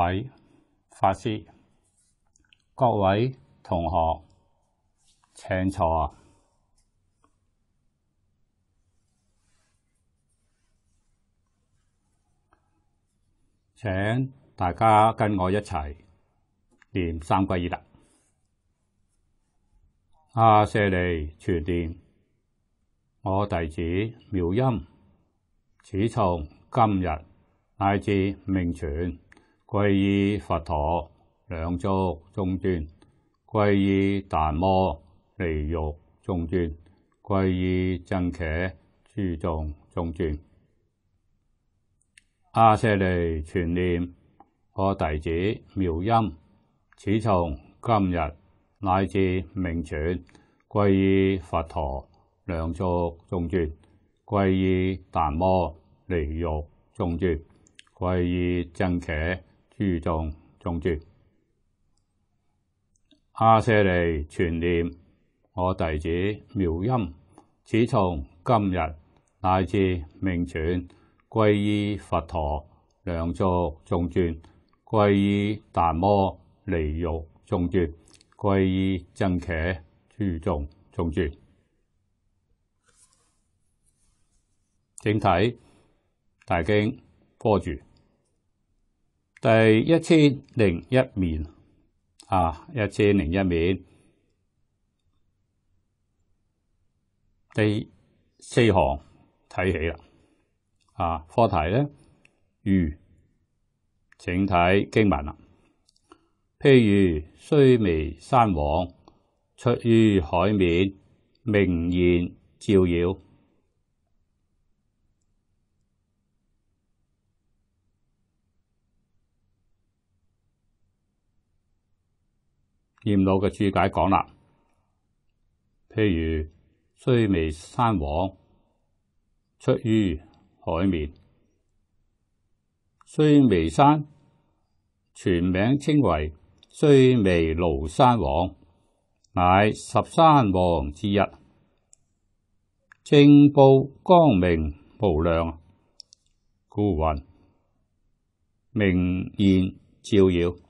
位法师、各位同学，请坐，请大家跟我一齐念三归二达阿舍利全念。我弟子妙音，始从今日乃至命全。皈依佛陀两足中尊，皈依达摩离欲中尊，皈依正伽诸众中尊。阿舍利全念我弟子妙音，此从今日乃至命存，皈依佛陀两足中尊，皈依达摩离欲中尊，皈依正伽。于众众传阿舍利全念我弟子妙音始从今日乃至命转归依佛陀良俗众传归依达摩，离欲众传归依僧伽，诸众众传整体大经波住。第一千零一面，啊，一千零一面，第四行睇起啦，啊，课题咧，如，请睇经文啦，譬如虽微山王出於海面，明言照耀。阎老嘅注解讲啦，譬如须眉山王出于海面，须眉山全名称为须眉庐山王，乃十三王之一，正报光明无量，孤云明现照耀。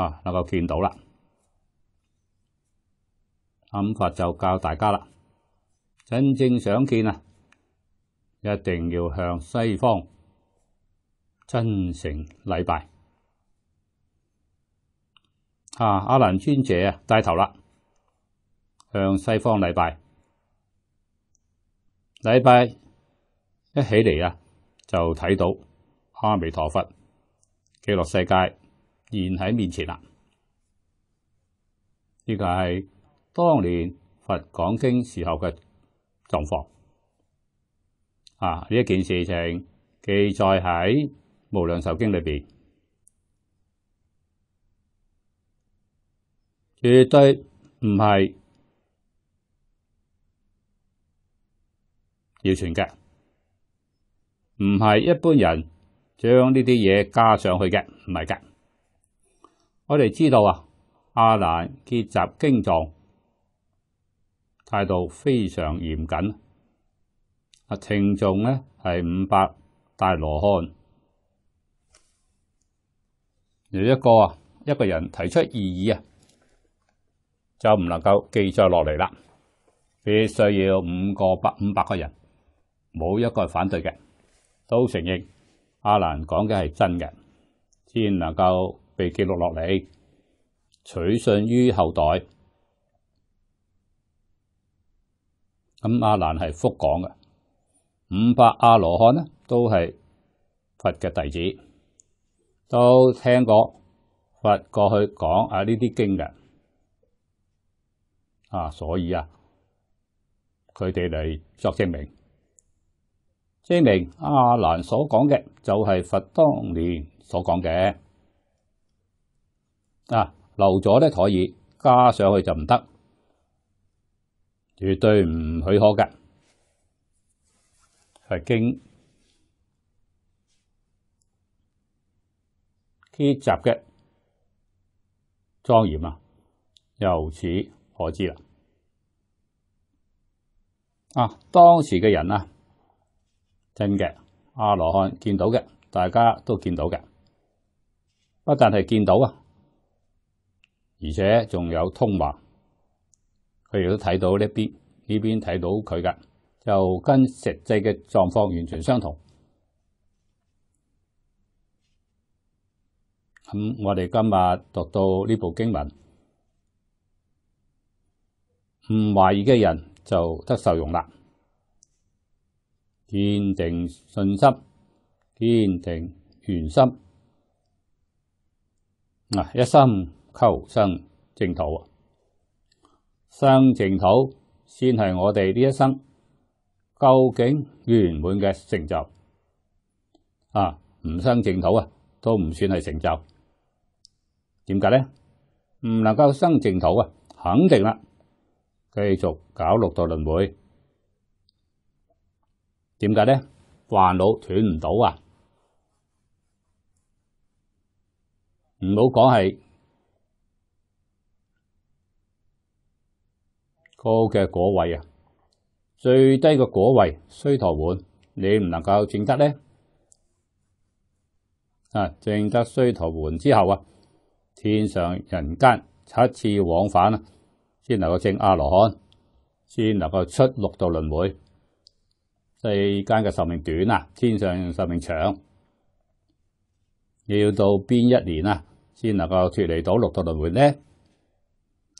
啊，能够见到啦！暗法佛就教大家啦，真正想见啊，一定要向西方真诚礼拜。啊，阿兰尊者啊，带头啦，向西方礼拜，礼拜一起嚟啊，就睇到阿弥陀佛，极乐世界。现喺面前啦，呢个系当年佛讲经时候嘅状况啊。呢一件事情记载喺《无量寿经》里边，绝对唔系要传嘅，唔系一般人将呢啲嘢加上去嘅，唔系嘅。我哋知道啊，阿兰结集经状态度非常严谨。啊，称重咧系五百大罗汉，有一个啊，一个人提出异议啊，就唔能够记载落嚟啦。必须要五个百五百个人，冇一个反对嘅，都承认阿兰讲嘅系真嘅，先能够。被记录落嚟，取信于后代。咁阿兰系福讲嘅五百阿罗汉呢，都系佛嘅弟子，都听过佛过去讲啊呢啲经嘅啊，所以啊，佢哋嚟作证明，证明阿兰所讲嘅就系佛当年所讲嘅。啊，留咗咧可以加上去就唔得，绝对唔许可嘅。系经记集嘅庄严啊，由此可知啦。啊，当时嘅人啊，真嘅阿罗汉见到嘅，大家都见到嘅，不但系见到啊。而且仲有通话，佢哋都睇到呢边呢边睇到佢嘅，就跟实际嘅状况完全相同。咁我哋今日读到呢部经文，唔怀疑嘅人就得受用啦。坚定信心，坚定原心嗱，一心。求生净土啊，生净土先系我哋呢一生究竟圆满嘅成就啊！唔生净土啊，都唔算系成就。点解咧？唔能够生净土啊，肯定啦，继续搞六道轮回。点解咧？烦恼断唔到啊！唔好讲系。高嘅果位啊，最低嘅果位衰陀盘，你唔能够正得呢？啊？正得衰陀盘之后啊，天上人间七次往返啊，先能够正阿罗汉，先能够出六道轮回。世间嘅寿命短啊，天上寿命长，你要到边一年啊，先能够脱离到六道轮回呢？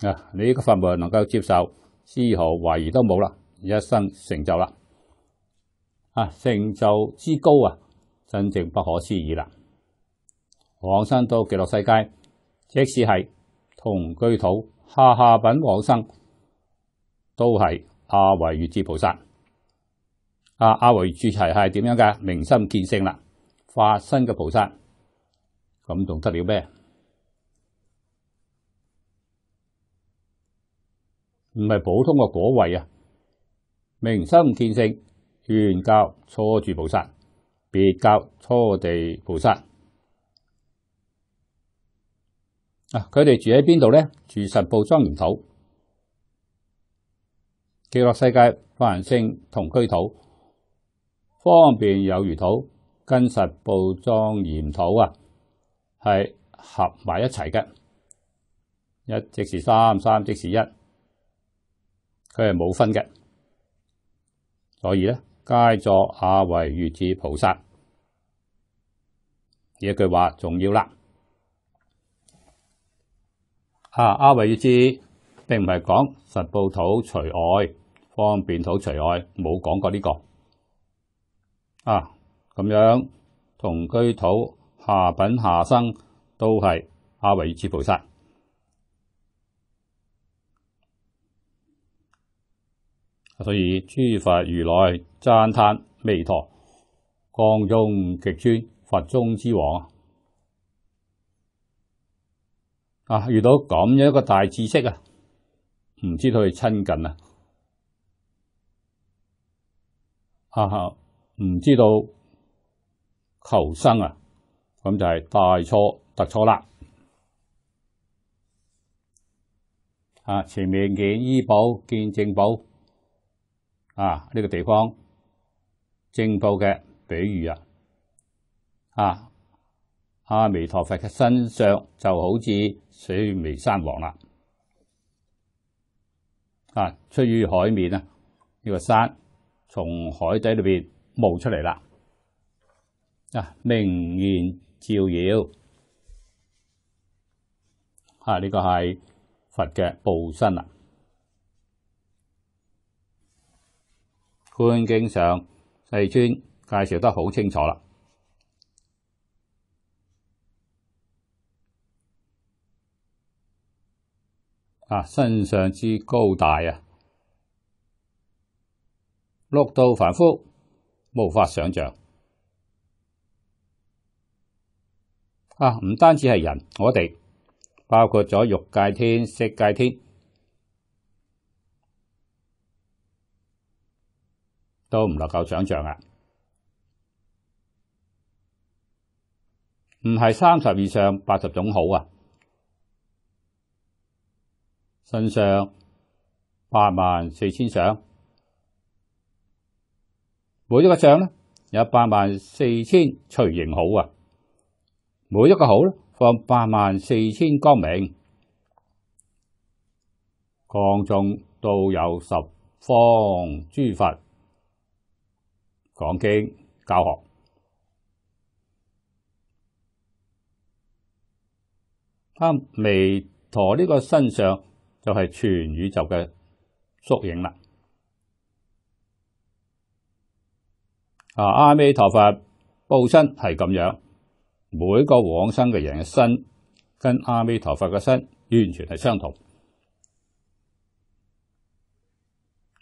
啊，你个法门能够接受？丝毫怀疑都冇啦，一生成就啦，啊成就之高啊，真正不可思议啦。往生到极乐世界，即使系同居土下下品往生，都系阿维月智菩萨。阿阿维住齐系点样嘅明心见性啦，化身嘅菩萨，咁仲得了咩？唔系普通嘅果位啊！明心见性，住教初住菩萨，别教初地菩萨啊！佢哋住喺边度咧？住十步庄严土，极乐世界凡圣同居土，方便有如土，跟十步庄严土啊，系合埋一齐嘅，一即是三，三即是一。佢系冇分嘅，所以咧皆作阿维若智菩萨。呢一句话重要啦。啊，阿维若智并唔系讲十报土除外，方便土除外，冇讲过呢个。啊，咁样同居土下品下生都系阿维若智菩萨。所以，诸佛如来赞叹弥陀，光中极尊，佛中之王啊！遇到咁样一个大知识啊，唔知道去亲近啊，啊，唔知道求生啊，咁就系大错特错啦！啊，前面见医保、见证保。啊！呢个地方正报嘅比喻啊，啊阿弥陀佛嘅身上就好似水微山王啦，啊出于海面啊呢个山从海底里边冒出嚟啦，啊明艳照耀，啊呢个系佛嘅报身啦。半径上，四川介紹得好清楚啦。啊，身上之高大啊，六度凡夫無法想象。啊，唔單止係人，我哋包括咗欲界天、色界天。都唔能夠想象啊！唔係三十以上八十種好啊，身上八萬四千相，每一個相咧有八萬四千隨形好啊，每一個好咧放八萬四千光明，光中都有十方諸佛。讲经教学，阿弥陀呢个身上就系全宇宙嘅缩影啦。啊，阿弥陀佛报身系咁样，每个往生嘅人嘅身，跟阿弥陀佛嘅身完全系相同。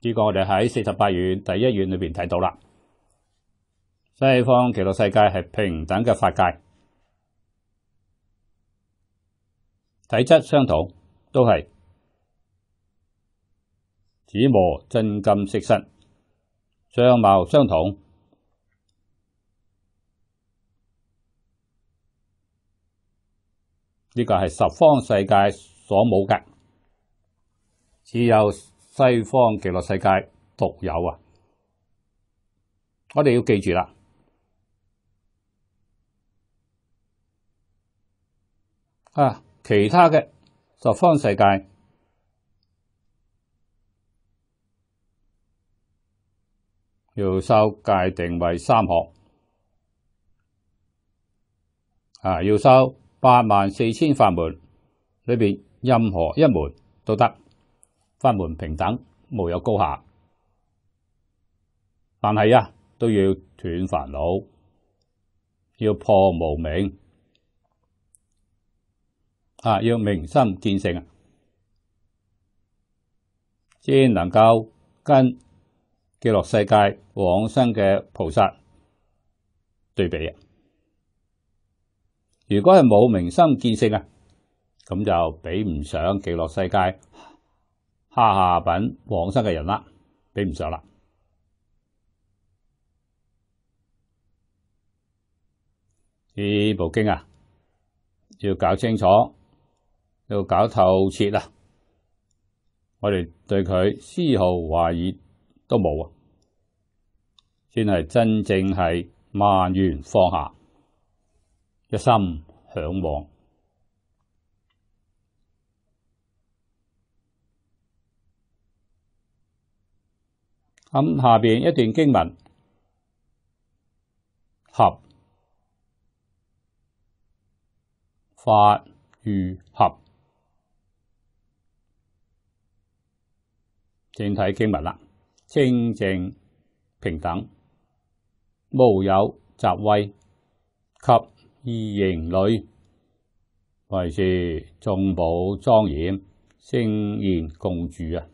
呢个我哋喺四十八愿第一愿里边睇到啦。西方极乐世界系平等嘅法界，体质相同，都系紫磨真金色身，相貌相同。呢个系十方世界所冇嘅，只有西方极乐世界独有啊！我哋要记住啦。啊！其他嘅十方世界要修界定为三学啊，要修八万四千法门，里边任何一门都得，法门平等，无有高下。但系啊，都要断烦恼，要破无明。啊，要明心见性啊，先能够跟极乐世界往生嘅菩萨对比啊。如果系冇明心见性啊，咁就比唔上极乐世界下品往生嘅人啦，比唔上啦。呢部经啊，要搞清楚。要搞透彻啊！我哋对佢丝毫怀疑都冇啊，先系真正系万缘放下，一心向往。咁下边一段经文，合法与合。整体经文啦，清净平等，无有杂位及异形类，为是众宝庄严，声言共住啊！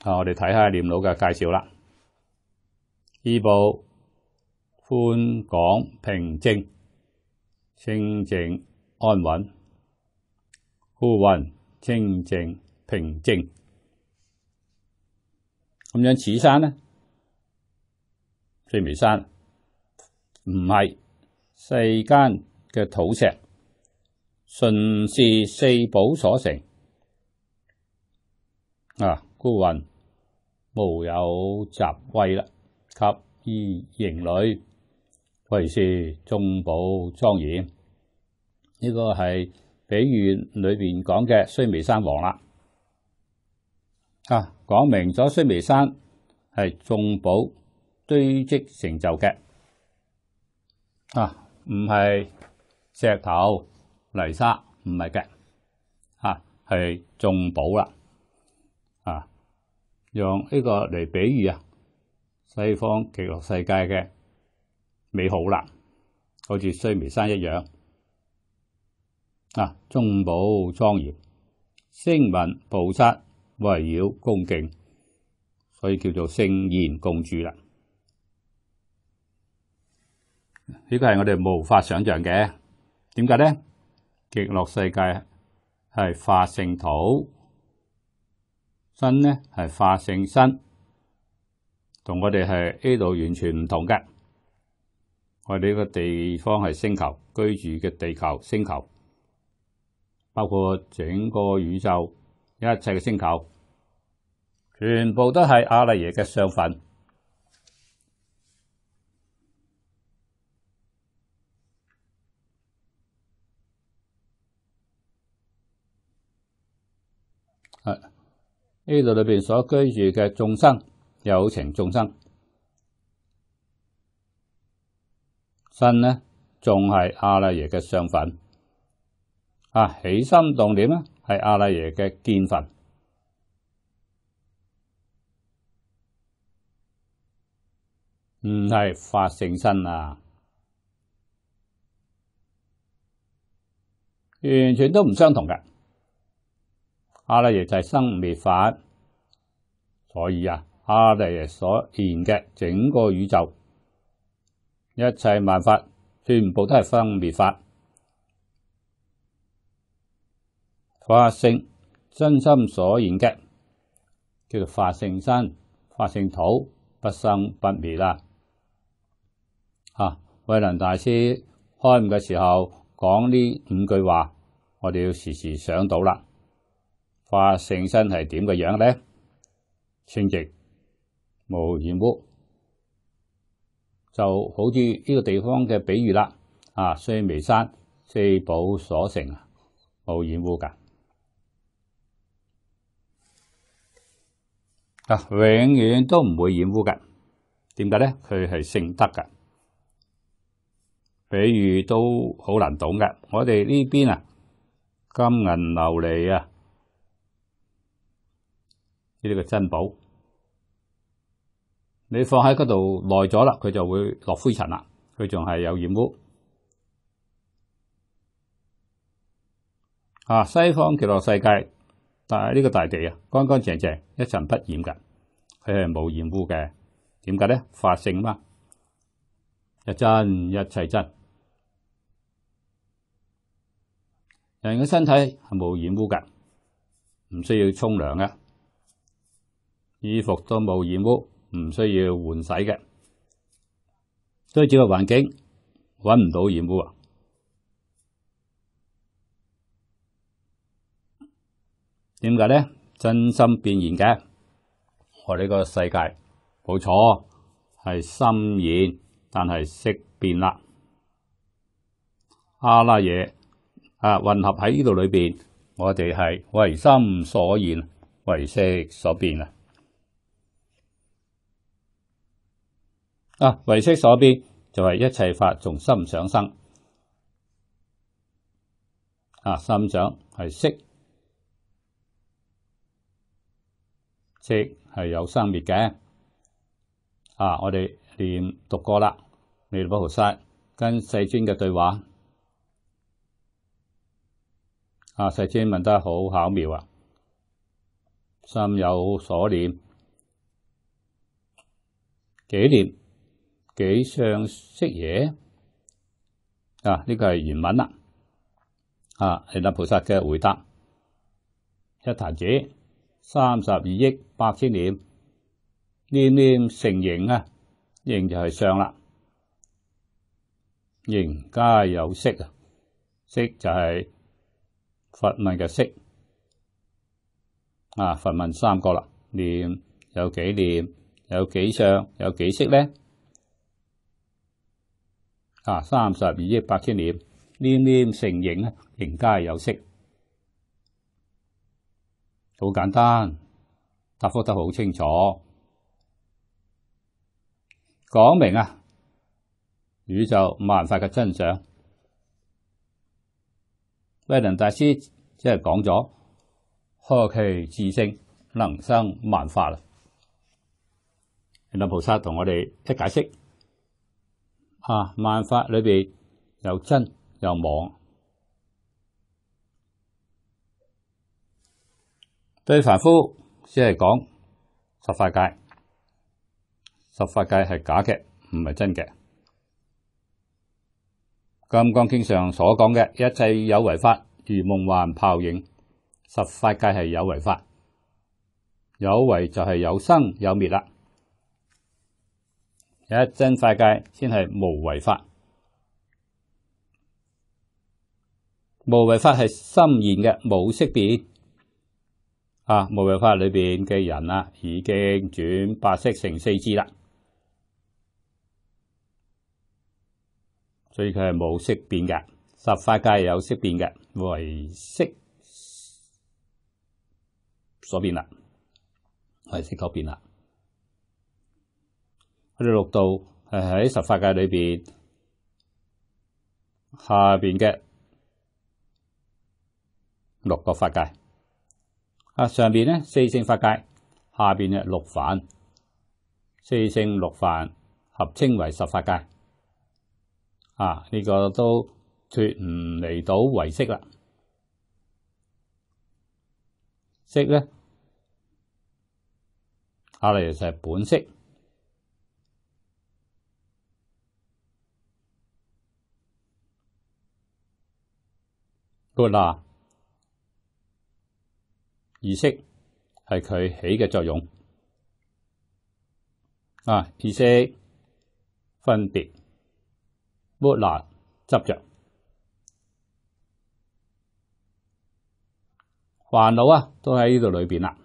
啊，我哋睇下念老嘅介绍啦，依部宽广平静，清净安稳，好云清净平静，咁样此山呢？翠眉山唔系世间嘅土石，纯是四宝所成啊！孤云无有杂秽啦，及衣营女，为是众宝庄严，呢个系。比如里边讲嘅须弥山王啦，啊，讲明咗须弥山系众宝堆积成就嘅，啊，唔系石头泥沙，唔系嘅，啊，系众宝啦，啊，用呢个嚟比喻啊，西方极乐世界嘅美好啦，好似须弥山一样。嗱，众宝庄严，声闻菩萨围绕恭敬，所以叫做圣贤共住啦。呢个系我哋无法想象嘅。点解咧？极乐世界系化性土身咧，系化性身，同我哋系呢度完全唔同嘅。我哋呢个地方系星球居住嘅地球星球。包括整个宇宙一切嘅星球，全部都系阿拉耶嘅上份。呢度里边所居住嘅众生，有情众生身呢，仲系阿拉耶嘅上份。啊！起心动念咧，系阿拉耶嘅见分，唔系法性身啊！完全都唔相同嘅。阿拉耶就系生灭法，所以啊，阿拉耶所现嘅整个宇宙，一切万法，全部都系生灭法。化性真心所现嘅，叫做化性身、化性土，不生不灭啦。吓，慧能大师开悟嘅时候讲呢五句话，我哋要时时想到啦。化性身系点嘅样咧？清净无染污，就好似呢个地方嘅比喻啦。啊，须弥山四宝所成啊，无染污噶。啊，永遠都唔會染污嘅。點解咧？佢係聖德嘅。比喻都好難懂嘅。我哋呢邊啊，金銀琉璃啊，呢啲嘅珍寶，你放喺嗰度耐咗啦，佢就會落灰塵啦。佢仲係有染污。啊，西方极乐世界？但系呢个大地啊，干干净净，一尘不染噶，佢系冇染污嘅。点解咧？法性嘛，一真一切真。人嘅身体系冇染污噶，唔需要冲凉嘅，衣服都冇染污，唔需要换洗嘅。所以只个环境揾唔到染污啊！点解咧？真心变现嘅，我呢个世界冇错，系心现，但系色变啦。阿拉嘢啊，混合喺呢度里边，我哋系唯心所现，唯色所变啊。啊，唯色所变就系一切法从心想生。啊，心想系色。即系有生灭嘅啊！我哋念读过啦，弥勒菩萨跟世尊嘅对话啊！世尊问得好巧妙啊，心有所念，纪念几相识耶？啊，呢个系原文啊！啊，弥勒菩萨嘅回答，一坛者。三十二亿八千年，念念成形啊，形就系相啦，形皆有色啊，色就系佛问嘅色啊，佛问三个啦，念有几念，有几相，有几色咧？啊，三十二亿八千年，念念成形啊，形皆有色。好简单，答复得好清楚，讲明啊宇宙万法嘅真相。威能大师即系讲咗，何其自性能生万法啦。南菩萨同我哋一解释，吓万法里边有真有妄。对凡夫先系讲十法界，十法界系假嘅，唔系真嘅。金刚经上所讲嘅一切有为法如梦幻泡影，十法界系有为法，有为就系有生有灭啦。一真法界先系无为法，无为法系心现嘅，冇识别。啊！無為法裏边嘅人啊，已經轉白色成四肢啦，所以佢係冇色變嘅十法界有色變嘅，為色所變啦，為色所變啦。我哋六到係喺十法界裏边下边嘅六個法界。啊，上边咧四圣法界，下边咧六凡，四圣六凡合称为十法界。啊，呢个都脱唔嚟到为色啦。色咧，下嚟就系本色，好啦。意识系佢起嘅作用，啊意识分别、没拿执着、烦恼啊，都喺呢度里边啦。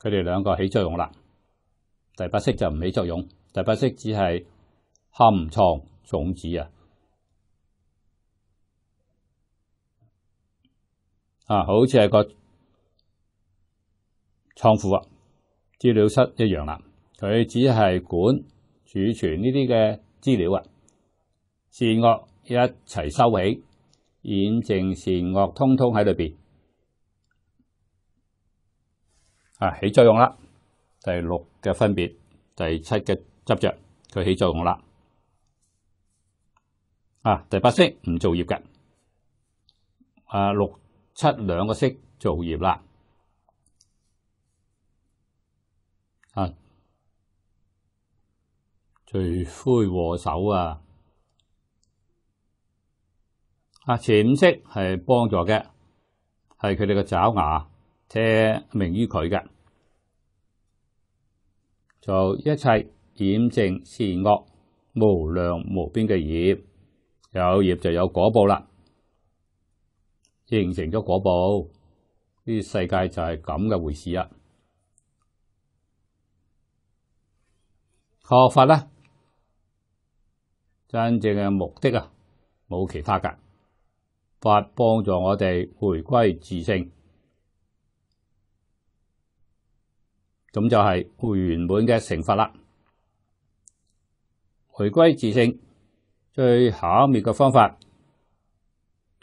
佢哋两个起作用啦，第八式就唔起作用，第八式只系含藏种子啊。啊，好似系个仓库、啊，资料室一样啦。佢只系管储存呢啲嘅资料啊，善恶一齐收起，善正善恶通通喺里边，啊起作用啦。第六嘅分别，第七嘅执着，佢起作用啦。啊，第八式唔做业嘅，啊六。出两个色做业啦，啊，罪魁祸首啊，啊，浅色系帮助嘅，系佢哋嘅爪牙，借名于佢嘅，就一切染正善恶无量无边嘅业，有业就有果报啦。形成咗嗰部呢世界就系咁嘅回事啊！学法咧，真正嘅目的啊，冇其他噶，法帮助我哋回归自性，咁就系圆满嘅成法啦。回归自性最巧灭嘅方法。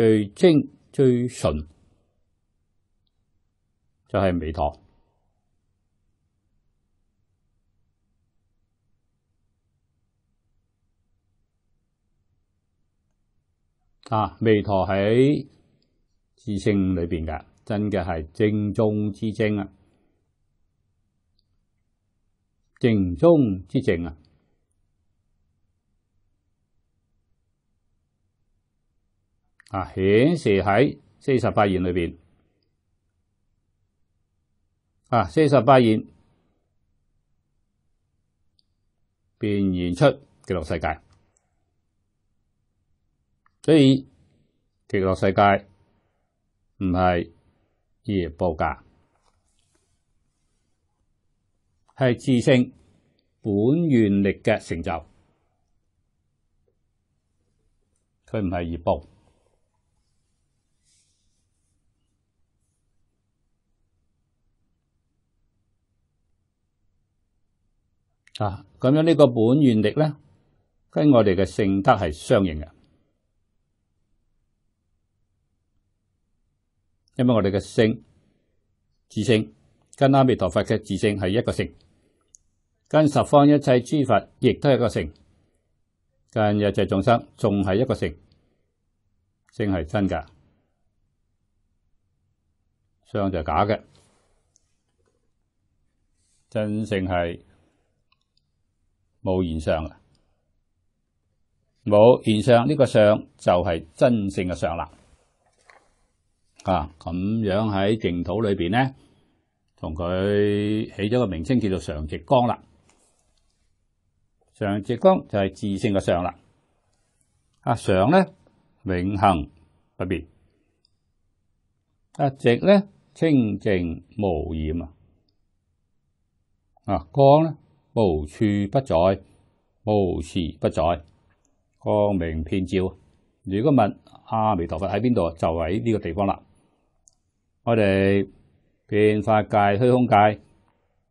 最精最纯就系弥陀啊！弥陀喺知性里边嘅，真嘅系正宗之精啊！正宗之正啊！啊！显示喺四十八愿里边，啊，四十八愿便现出极乐世界，所以极乐世界唔系业报价，系自性本愿力嘅成就，佢唔系业报。啊，咁样呢个本愿力咧，跟我哋嘅性德系相应嘅，因为我哋嘅性自性跟阿弥陀佛嘅自性系一个性，跟十方一切诸佛亦都系一个性，跟一切众生仲系一个性，性系真噶，相就系假嘅，真性系。冇现相嘅，冇现相呢个相就系真正嘅相啦。啊，咁样喺净土里边咧，同佢起咗个名称叫做常直光啦。常直光就系自性嘅相啦。啊，常咧永恒不变，啊，直咧清净无染啊，光咧。无处不在，无时不在，光明遍照。如果问阿弥陀佛喺边度，就喺呢个地方啦。我哋变化界、虚空界，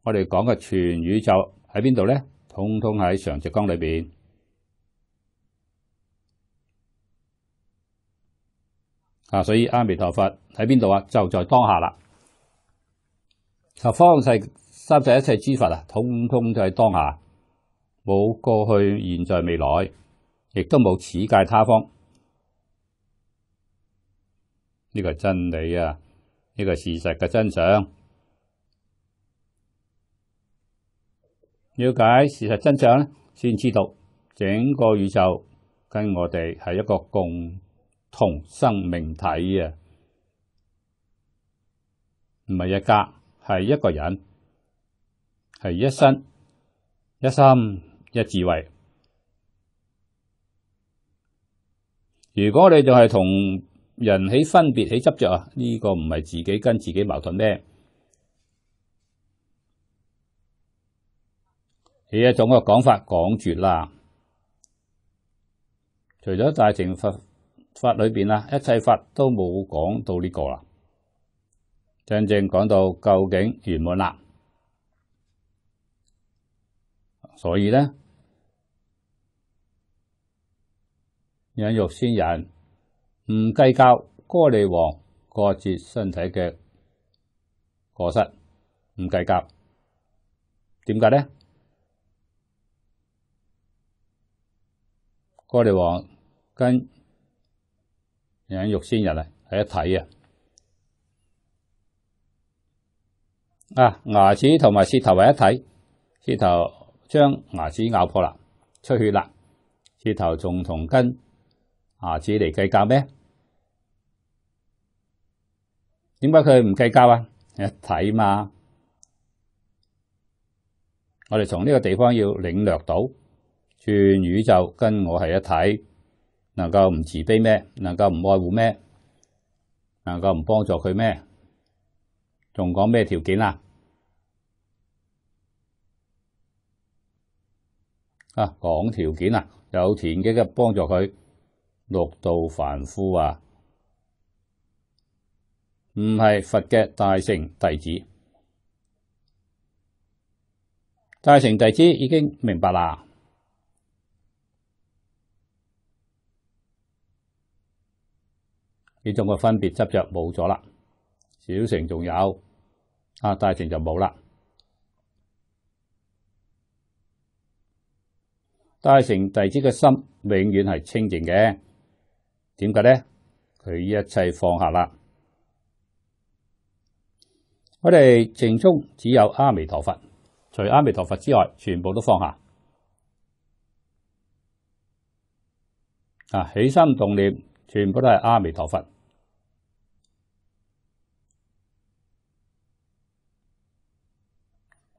我哋讲嘅全宇宙喺边度咧？通通喺常直光里边。啊，所以阿弥陀佛喺边度啊？就在当下啦。就方世三世一切诸佛啊，通通就喺當下，冇過去、現在、未來，亦都冇此界他方。呢個係真理啊！呢個係事實嘅真相。了解事實真相咧，先知道整個宇宙跟我哋係一個共同生命體啊！唔係一家，係一個人。系一心、一心一智慧。如果你仲系同人起分别起执着啊，呢个唔系自己跟自己矛盾咩？起一种嘅讲法讲住啦。除咗大乘法法里边啦，一切法都冇讲到呢个啦。真正讲到究竟圆满啦。所以咧，养肉仙人唔计较歌利王割节身体嘅过失，唔计较。点解咧？歌利王跟养肉仙人啊，系一体啊！啊，牙齿同埋舌头为一体，舌头。将牙齿咬破啦，出血啦，舌头仲同根牙齿嚟计较咩？点解佢唔计较啊？一睇嘛，我哋从呢个地方要领略到，全宇宙跟我系一体，能够唔自卑咩？能够唔爱护咩？能够唔帮助佢咩？仲讲咩条件啊？啊！講條件啊，有田嘅嘅幫助佢六道凡夫啊，唔係佛嘅大成弟子，大成弟子已經明白啦，呢種嘅分別執着冇咗啦，小成仲有，啊大成就冇啦。大成弟子嘅心永远系清净嘅，点解咧？佢一切放下啦。我哋净中只有阿弥陀佛，除阿弥陀佛之外，全部都放下。啊，起心动念全部都系阿弥陀佛，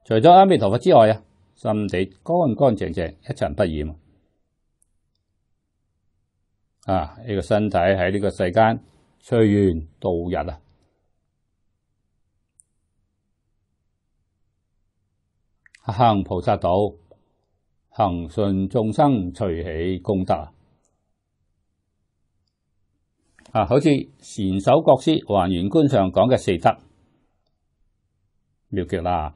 除咗阿弥陀佛之外啊。心地干干净净，一尘不染啊！呢个身体喺呢个世间随缘度日啊！哼，菩萨道，行善众生随起功德啊！好似禅首国师还原观上讲嘅四德，妙极啦。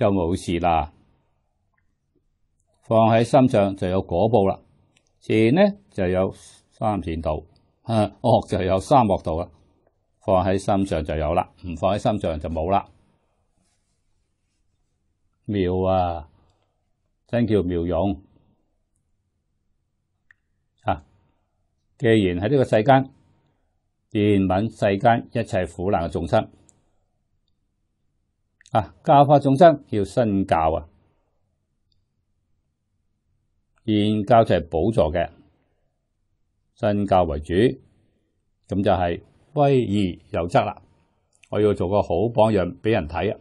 就冇事啦，放喺心上就有果報啦。善呢就有三善道，恶就有三惡道啦。放喺心上就有啦，唔放喺心上就冇啦。妙啊，真叫妙用啊！既然喺呢个世间，遍揾世间一切苦难嘅众生。啊！教法众生要身教啊，现教就系补助嘅身教为主，咁就系威仪有则啦。我要做个好榜样俾人睇啊！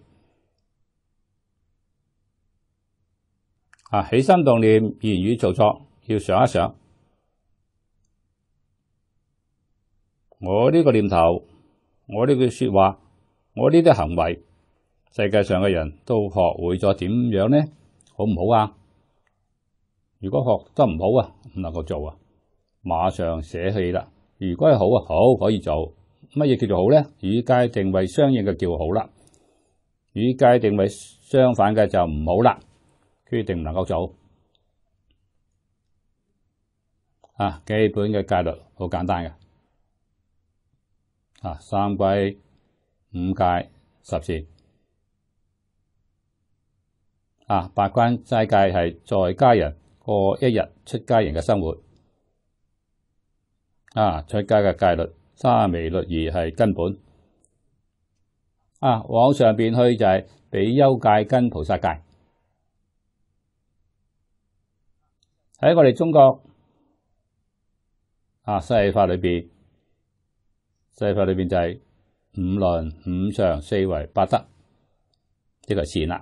啊，起心动念、言语、做作要想一想，我呢个念头、我呢句说话、我呢啲行为。世界上嘅人都學會咗點樣呢？好唔好啊？如果學得唔好啊，唔能夠做啊，馬上捨棄啦。如果係好啊，好可以做乜嘢叫做好咧？與界定位相應嘅叫好啦，與界定位相反嘅就唔好啦，決定唔能夠做啊。基本嘅戒律好簡單嘅，啊，三歸五戒十字。啊！八关斋戒系在家人过一日出家人嘅生活。啊！出家嘅戒律，沙弥律仪系根本。啊，往上边去就系比丘戒跟菩萨戒。喺我哋中国啊，西法里边，西法里边就系五伦、五常、四维、八德，呢个先啦。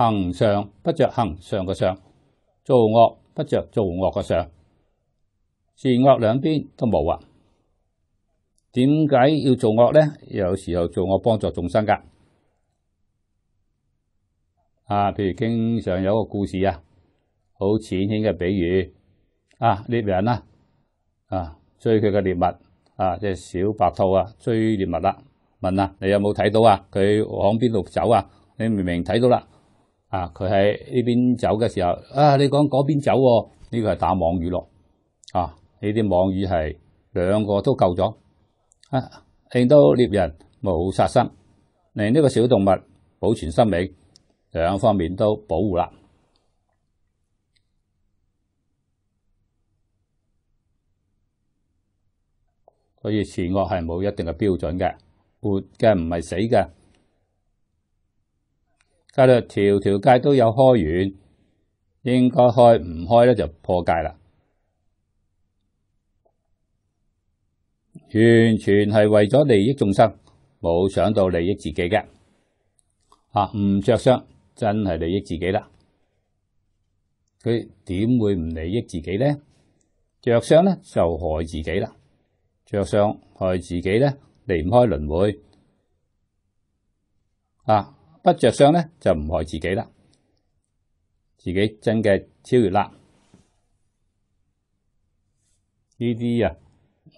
行上，不着行上嘅上，做恶不着做恶嘅善，善恶两边都冇啊。点解要做恶咧？有时候做恶帮助众生噶啊。譬如经常有个故事啊，好浅显嘅比喻啊，猎人啊啊追佢嘅猎物啊，即系小白兔啊，追猎物啦。问啊，你有冇睇到啊？佢往边度走啊？你明明睇到啦。啊！佢喺呢边走嘅时候，啊！你讲嗰边走，呢个系打网鱼咯，啊！呢啲网鱼系两个都救咗，啊！令到猎人冇杀生，令呢个小动物保存生命，两方面都保护啦。所以善恶系冇一定嘅标准嘅，活嘅唔系死嘅。搞律条条街都有开完，应该开唔开咧就破戒啦！完全系为咗利益众生，冇想到利益自己嘅。吓唔着相真系利益自己啦！佢点会唔利益自己咧？着相咧就害自己啦，着相害自己咧离唔开轮回啊！不着相咧，就唔害自己啦。自己真嘅超越啦，呢啲啊，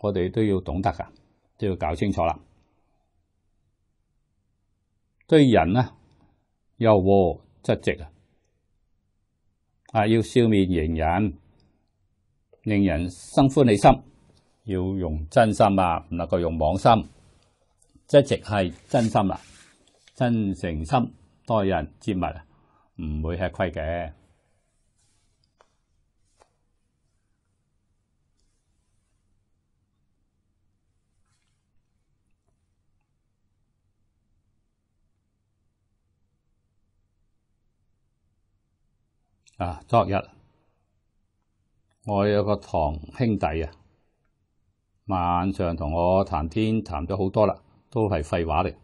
我哋都要懂得噶，都要搞清楚啦。对人呢，有和则直啊，啊要笑面迎人，令人生欢喜心，要用真心啊，唔能够用妄心，则直系真心啦。真誠心，待人接物唔會吃亏嘅。啊，昨日我有個堂兄弟啊，晚上同我談天談咗好多啦，都係廢話嚟。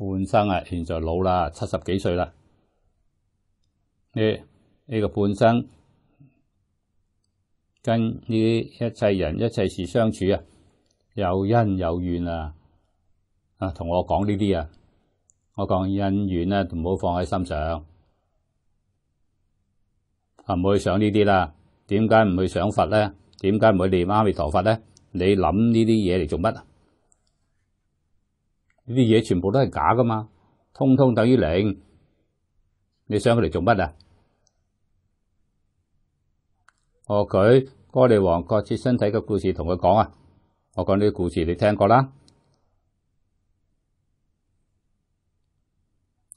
半生啊，现在老啦，七十几岁啦。呢呢个半生跟呢一切人一切事相处啊，有恩有怨啊，啊同我讲呢啲啊，我讲恩怨咧，唔好放喺心上，啊唔去想呢啲啦。点解唔去想佛咧？点解唔去念阿弥陀佛咧？你谂呢啲嘢嚟做乜啊？呢啲嘢全部都系假噶嘛，通通等于零。你想佢嚟做乜啊？我举哥利王割切身体嘅故事同佢讲啊。我讲啲故事你听过啦。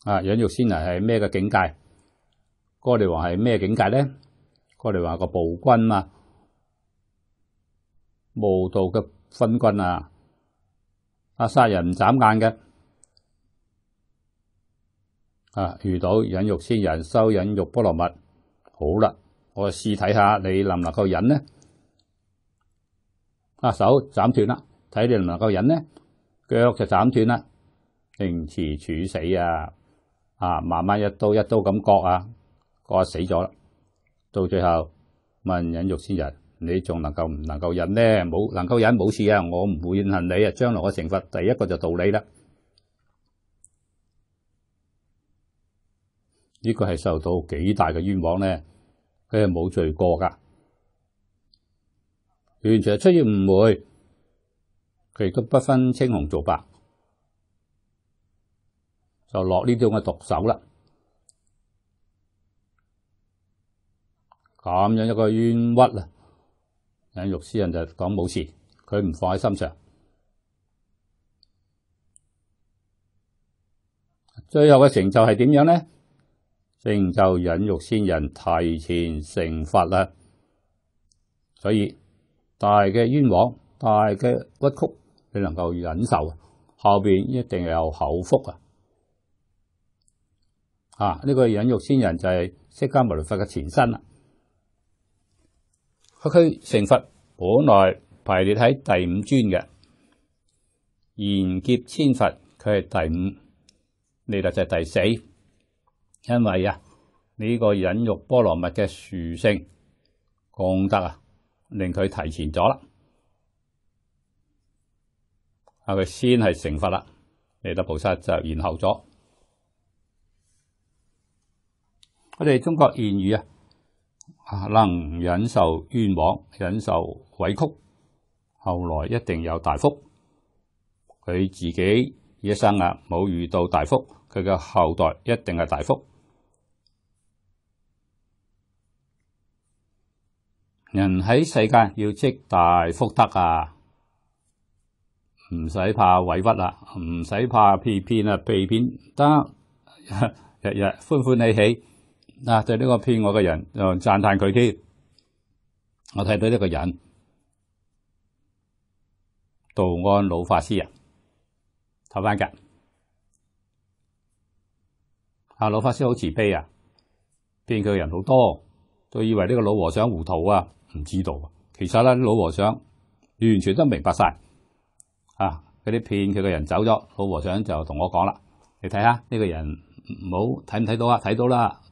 啊，引玉仙人系咩嘅境界？哥利王系咩境界咧？哥利王个暴君嘛，无道嘅昏君啊！啊！殺人唔眨眼嘅，啊遇到忍辱仙人，收忍辱菠蘿蜜，好啦，我试睇下你能唔能够忍呢？啊手斬斷啦，睇你能唔能夠忍呢？腳就斬斷啦，定时處死啊！啊慢慢一刀一刀咁割啊，割死咗啦，到最後問忍辱仙人。你仲能夠唔能夠忍呢？冇能夠忍冇事啊！我唔怨恨你啊，將來嘅懲罰第一個就到你啦。呢個係受到幾大嘅冤枉呢？佢係冇罪過噶，完全係出現誤會，佢亦都不分青紅皂白，就落呢種嘅毒手啦。咁樣一個冤屈啊！引玉仙人就讲冇事，佢唔放喺心上。最后嘅成就系点样咧？成就引玉仙人提前成佛啦。所以大嘅冤枉、大嘅屈曲，你能够忍受，后边一定有口福啊！啊，呢个引玉仙人就系释迦牟尼佛嘅前身啦。佢佢成佛本来排列喺第五尊嘅，延劫千佛佢系第五，弥勒就系第四，因为啊呢个引欲波罗蜜嘅殊胜功德啊，令佢提前咗啦，啊佢先系成佛啦，你得菩萨就延后咗。我哋中国谚语啊。能忍受冤枉、忍受委屈，后来一定有大福。佢自己一生啊冇遇到大福，佢嘅后代一定系大福。人喺世界要积大福德啊，唔使怕委屈啦，唔使怕被骗啊，被骗得日日欢欢喜喜。啊，就呢個騙我嘅人，就讚叹佢添。我睇到呢個人道安老法師啊，头翻格啊，老法師好慈悲啊，騙佢嘅人好多，都以為呢個老和尚糊塗啊，唔知道。其實咧，老和尚完全都明白晒。啊。嗰啲騙佢嘅人走咗，老和尚就同我講啦：，你睇下呢個人，唔好睇唔睇到啊，睇到啦。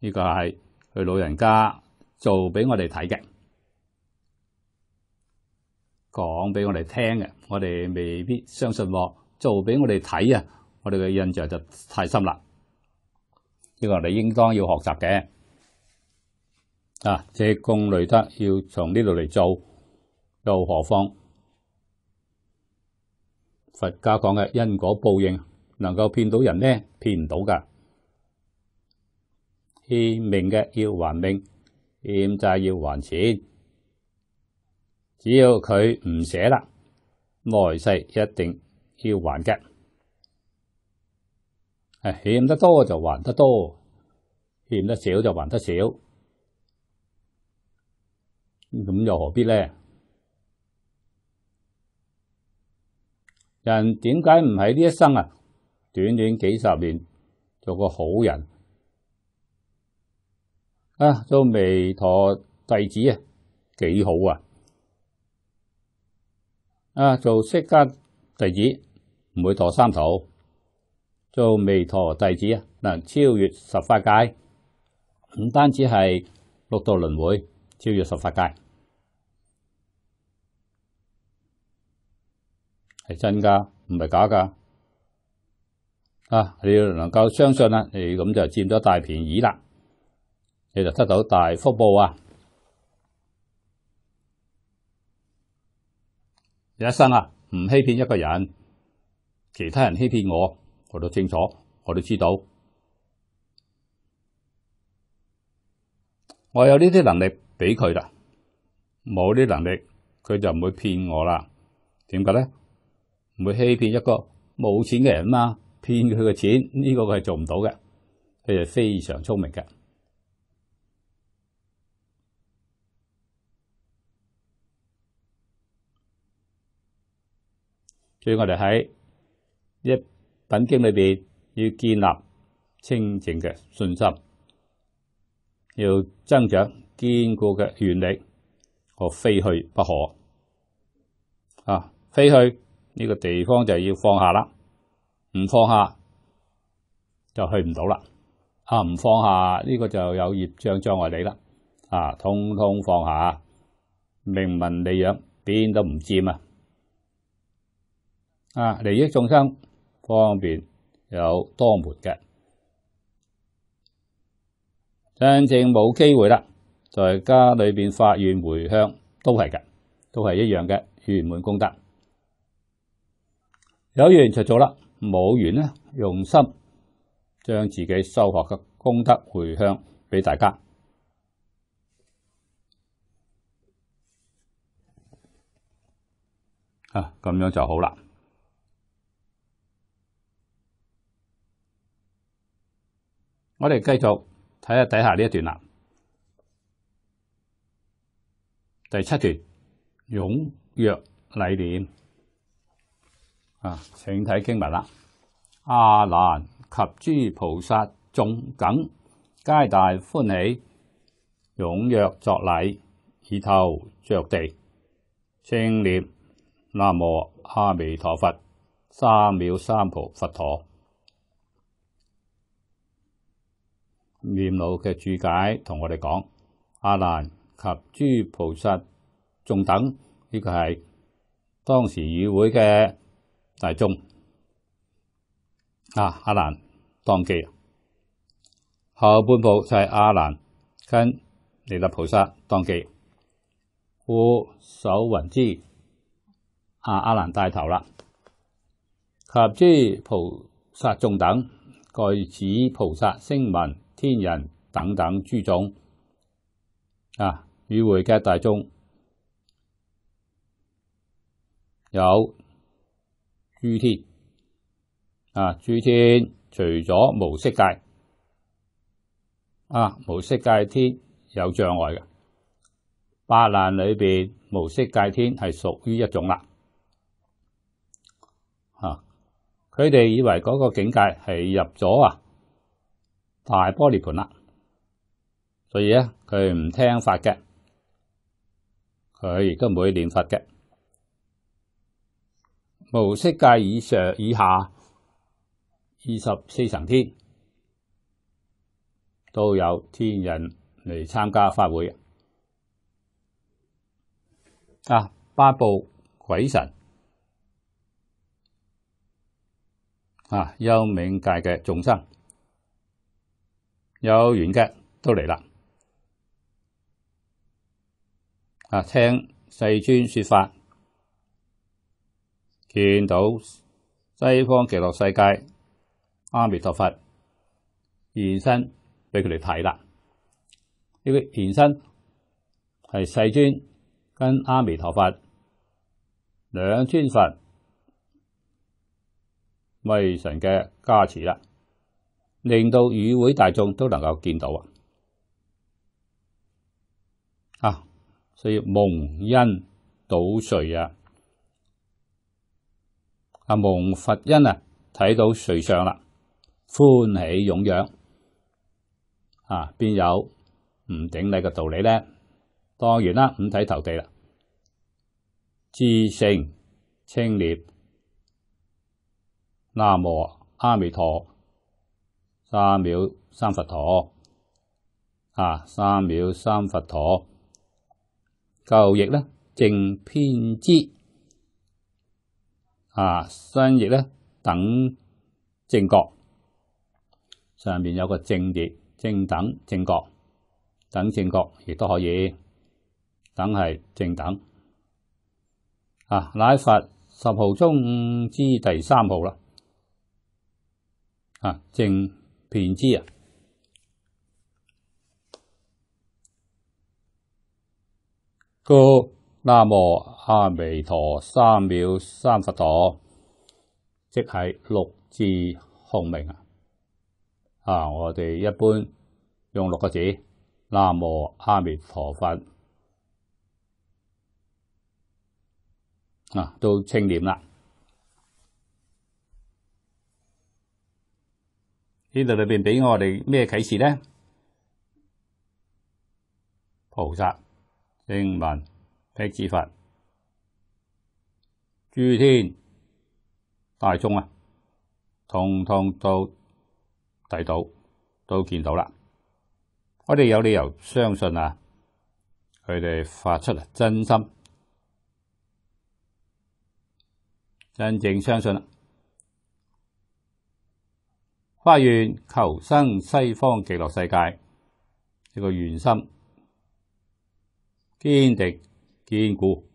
呢个系佢老人家做俾我哋睇嘅，讲俾我哋听嘅，我哋未必相信。做俾我哋睇啊，我哋嘅印象就太深啦。呢个你应当要学习嘅。啊，借功累德要从呢度嚟做，又何况佛家讲嘅因果报应，能够骗到人呢？骗唔到噶。欠命嘅要还命，欠债要还钱，只要佢唔写啦，来世一定要还嘅。诶，欠得多就还得多，欠得少就还得少，咁又何必呢？人点解唔喺呢一生啊，短短几十年做个好人？啊，做弥陀弟子啊，几好啊！啊，做释迦弟子唔会堕三途，做弥陀弟子啊，能超越十法界，唔单止系六道轮回，超越十法界系真噶，唔系假噶。啊，你要能够相信啦，你咁就占咗大便宜啦。你就得到大福报啊！一生啊，唔欺骗一个人，其他人欺骗我，我都清楚，我都知道。我有呢啲能力俾佢啦，冇啲能力，佢就唔会骗我啦。点解咧？唔会欺骗一个冇钱嘅人啊嘛？骗佢嘅钱，呢个佢系做唔到嘅。佢系非常聪明嘅。所以我哋喺一品经里边要建立清净嘅信心，要增长坚固嘅愿力，我非去不可。啊，非去呢个地方就要放下啦，唔放下就去唔到啦。啊，唔放下呢个就有业障障碍你啦。啊，通通放下，明文利养边都唔占啊！啊！利益众生方便有多门嘅，真正冇机会啦，在家里边发愿回向都系嘅，都系一样嘅圆满功德。有缘就做啦，冇缘呢，用心将自己修学嘅功德回向俾大家啊，咁样就好啦。我哋继续睇下底下呢一段啦，第七段，踊跃礼念啊，请睇经文啦。阿难及诸菩萨众梗皆大欢喜，踊跃作礼，以头着地，称念南无阿弥陀佛，三藐三菩佛陀。念老嘅注解同我哋讲，阿难及诸菩萨众等呢个系当时与会嘅大众啊。阿难当机，后半部就系阿难跟弥勒菩萨当机，故手云之啊。阿难带头啦，及诸菩萨众等盖此菩萨声闻。天人等等諸種啊，與會嘅大眾有諸天啊，諸天除咗無色界啊，無色界天有障礙嘅八难裏边無色界天係屬於一種啦。嚇，佢哋以為嗰個境界係入咗啊！大玻璃盘啦，所以咧佢唔听法嘅，佢亦都唔会念法嘅，无色界以上以下二十四层天都有天人嚟参加法会啊，八部鬼神啊，幽冥界嘅众生。有缘嘅都嚟啦！啊，听世尊说法，见到西方极乐世界阿弥陀佛现身俾佢哋睇啦！呢个现身系世尊跟阿弥陀佛两尊佛微神嘅加持啦。令到与会大众都能够见到啊！啊，所以蒙恩倒垂啊，阿蒙佛恩啊，睇到垂相啦，欢喜踊跃啊，边有唔顶你嘅道理呢？当然啦，五体投地啦，知性清冽，南么阿弥陀。三秒三佛陀，啊！三秒三佛陀，旧译咧正偏知，啊新译咧等正觉，上面有个正字，正等正觉，等正觉亦都可以，等系正等，啊！乃佛十号中之第三号啦，啊正。便知啊！个南无阿弥陀三藐三佛陀》，即系六字洪名啊！啊，我哋一般用六个字：南无阿弥陀佛啊，都清点啦。呢度里边俾我哋咩启示呢？菩萨、圣文、辟子、佛、诸天、大众啊，通通都睇到，都见到啦。我哋有理由相信啊，佢哋发出啊真心，真正相信啦。发愿求生西方极乐世界，一个原心，坚定坚固，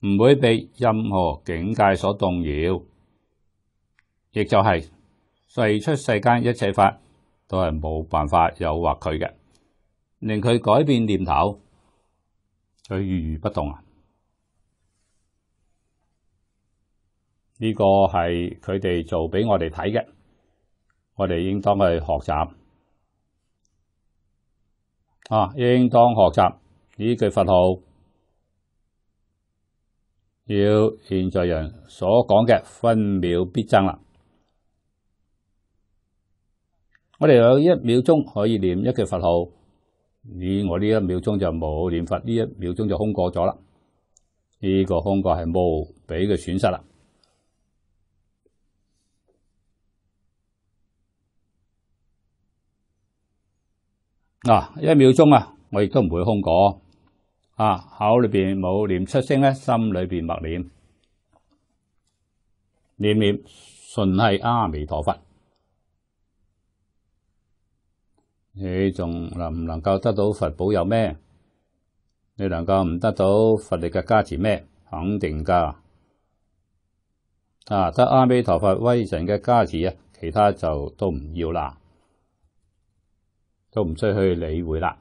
唔会被任何境界所动摇，亦就系世出世间一切法都系冇办法诱惑佢嘅，令佢改变念头，佢如如不动啊！呢个系佢哋做俾我哋睇嘅。我哋应当去学习啊！应当学习呢句佛号，要现在人所讲嘅分秒必争啦。我哋有一秒钟可以念一句佛号，以我呢一秒钟就冇念佛，呢一秒钟就空过咗啦。呢个空过系冇俾嘅损失啦。嗱，一秒钟啊，我亦都唔会空过，啊口里边冇念出声咧，心里边默念，念念纯系阿弥陀佛。你仲能唔能够得到佛保佑咩？你能够唔得到佛力嘅加持咩？肯定噶，啊得阿弥陀佛威神嘅加持啊，其他就都唔要啦。都唔需要去理会啦。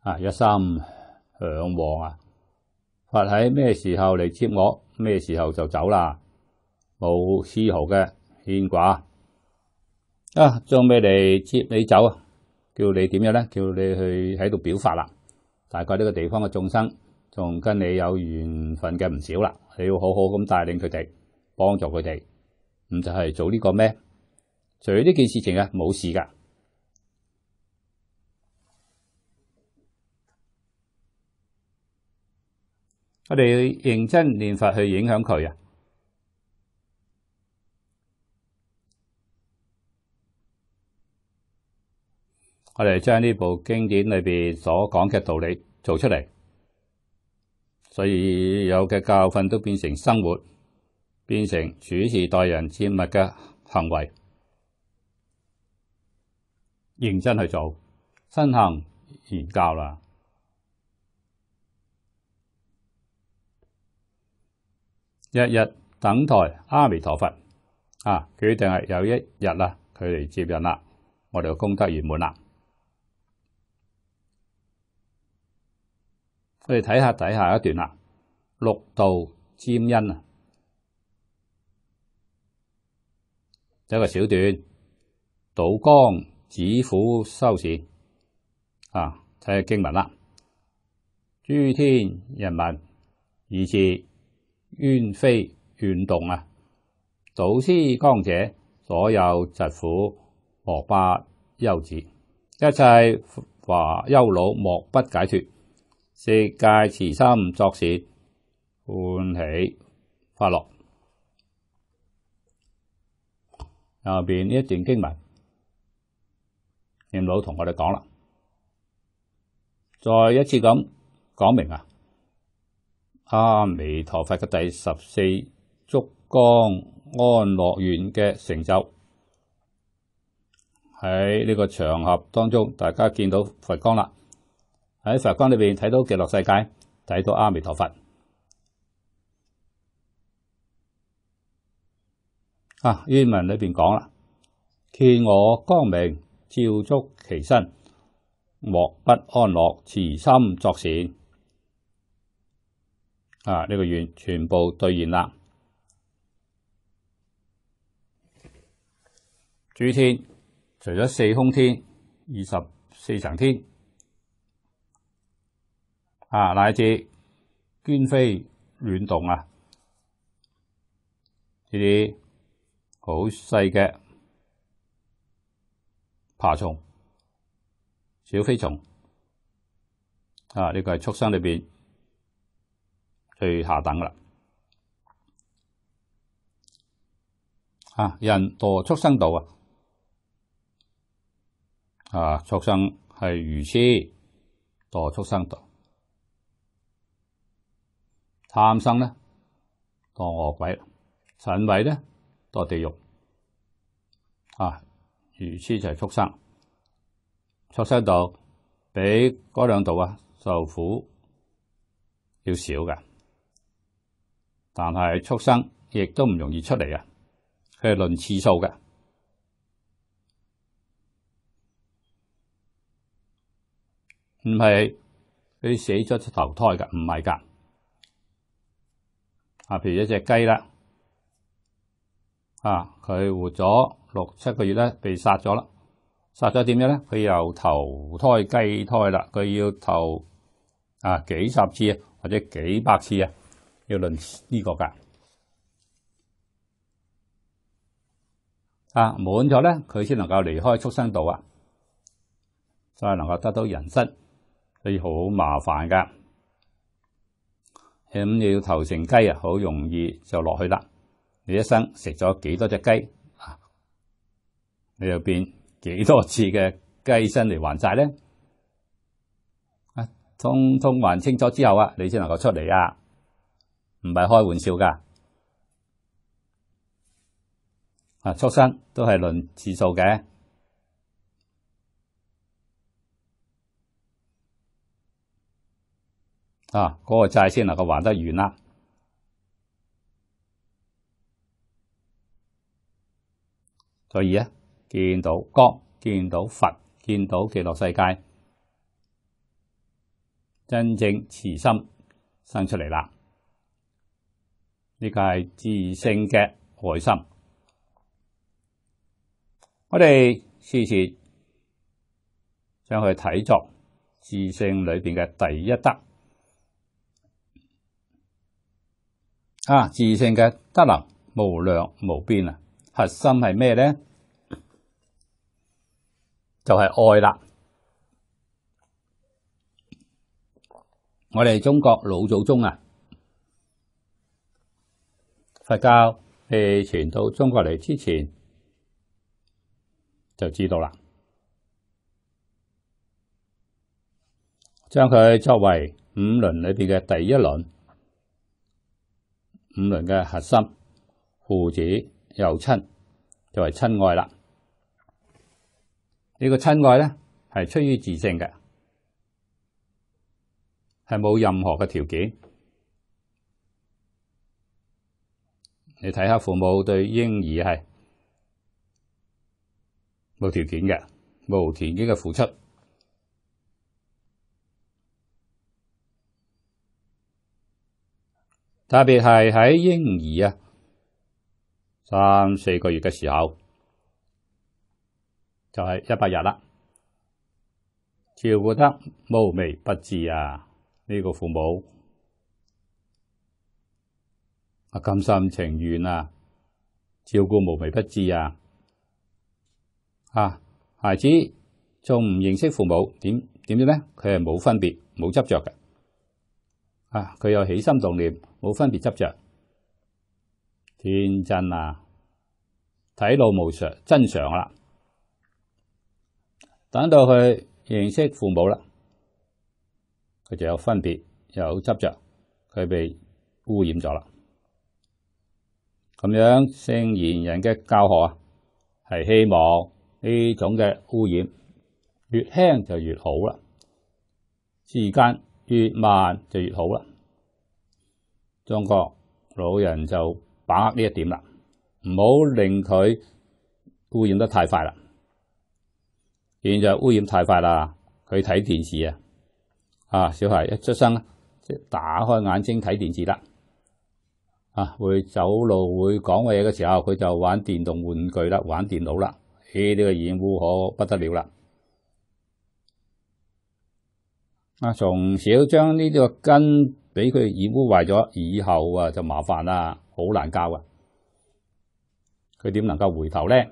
啊，一心向往啊，佛喺咩时候嚟接我？咩时候就走啦？冇丝毫嘅牵挂啊！将咩嚟接你走啊？叫你点样咧？叫你去喺度表法啦。大概呢个地方嘅众生仲跟你有缘分嘅唔少啦。你要好好咁带领佢哋，帮助佢哋。唔就系做呢个咩？除呢件事情啊，冇事噶。我哋要认真念法去影响佢啊！我哋将呢部经典里边所讲嘅道理做出嚟，所以有嘅教训都变成生活，变成处事待人接物嘅行为，认真去做，身行言教啦。日日等待阿弥陀佛啊！佢定系有一日啦，佢嚟接引啦，我哋嘅功德圆满啦。我哋睇下底下一段啦，六道沾恩啊，一个小段，道光子府修士啊，睇下经文啦，诸天人民以至。冤非怨动啊！祖师光者，所有疾苦莫不休止，一切华忧老莫不解脱。世界慈心作善，欢喜快乐。后边呢一段经文，念老同我哋讲啦，再一次咁讲明啊！阿弥陀佛嘅第十四烛光安乐园嘅成就喺呢个场合当中，大家见到佛光啦。喺佛光里边睇到极乐世界，睇到阿弥陀佛。啊，原文里边讲啦，见我光明照足其身，莫不安乐，慈心作善。啊！呢个愿全部兑现啦。主天除咗四空天、二十四层天，啊乃至捐飞乱动啊，呢啲好细嘅爬虫、小飞虫，啊呢个系畜生里边。最下等啦！啊，人堕畜生道啊！啊，畜生系如痴，堕畜生道，贪生咧，堕饿鬼，神位咧，堕地狱。啊，如痴就系畜生，畜生道比嗰两道啊，受苦要少嘅。但系畜生亦都唔容易出嚟啊！佢系论次数嘅，唔系佢死咗就投胎噶，唔系噶。啊，譬如一只鸡啦，啊，佢活咗六七个月咧，被杀咗啦，杀咗点样咧？佢又投胎鸡胎啦，佢要投啊几十次或者几百次啊！要論呢個㗎啊，滿咗咧，佢先能夠離開畜生道啊，所以能夠得到人生，所以好麻煩噶。咁你要投成雞啊，好容易就落去啦。你一生食咗幾多隻雞啊？你又变幾多次嘅雞身嚟還債咧？啊，通通還清楚之後啊，你先能夠出嚟啊！唔系开玩笑噶，啊，畜生都系论次数嘅，啊，嗰个债先能够还得完啦。所以啊，见到光，见到佛，见到极乐世界，真正慈心生出嚟啦。呢个系自性嘅爱心。我哋试试将佢睇作自性里边嘅第一德啊，自性嘅德能无量无边啊，核心系咩咧？就系爱啦。我哋中国老祖宗啊。佛教系传到中国嚟之前，就知道啦。将佢作为五轮里边嘅第一轮，五轮嘅核心，父子又亲，就系亲爱啦。呢个亲爱咧，系出于自性嘅，系冇任何嘅条件。你睇下父母对婴儿系无条件嘅、无条件嘅付出，特别系喺婴儿啊三四个月嘅时候，就系一百日啦，照顾得无微不至啊！呢个父母。啊，甘心情愿啊，照顾无微不至啊！啊，孩子仲唔认识父母，点点咗咧？佢系冇分别、冇执着嘅。啊，佢有起心动念，冇分别执着，天真啊，睇路无常，真相啦。等到佢认识父母啦，佢就有分别，有执着，佢被污染咗啦。咁样圣贤人嘅教学啊，系希望呢种嘅污染越轻就越好啦，时间越慢就越好啦。中国老人就把握呢一点啦，唔好令佢污染得太快啦。现在污染太快啦，佢睇电视啊，啊，小孩一出生即打开眼睛睇电视啦。啊，会走路会讲嘅嘢嘅时候，佢就玩电动玩具啦，玩电脑啦，呢啲个染污可不得了啦。啊，从小将呢个根俾佢染污坏咗，以后啊就麻烦啦，好难教啊。佢点能够回头咧？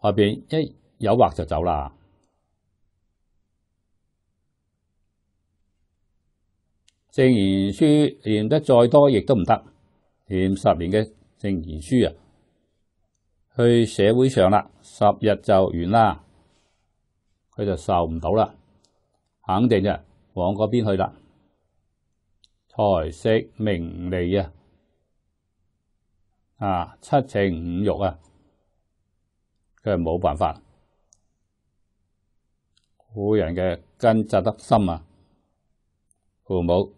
下边一诱惑就走啦。正贤书念得再多亦都唔得，念十年嘅正贤书啊，去社会上啦，十日就完啦，佢就受唔到啦，肯定嘅往嗰边去啦，财色名利啊，啊七情五欲啊，佢系冇办法，古人嘅根扎得深啊，父母。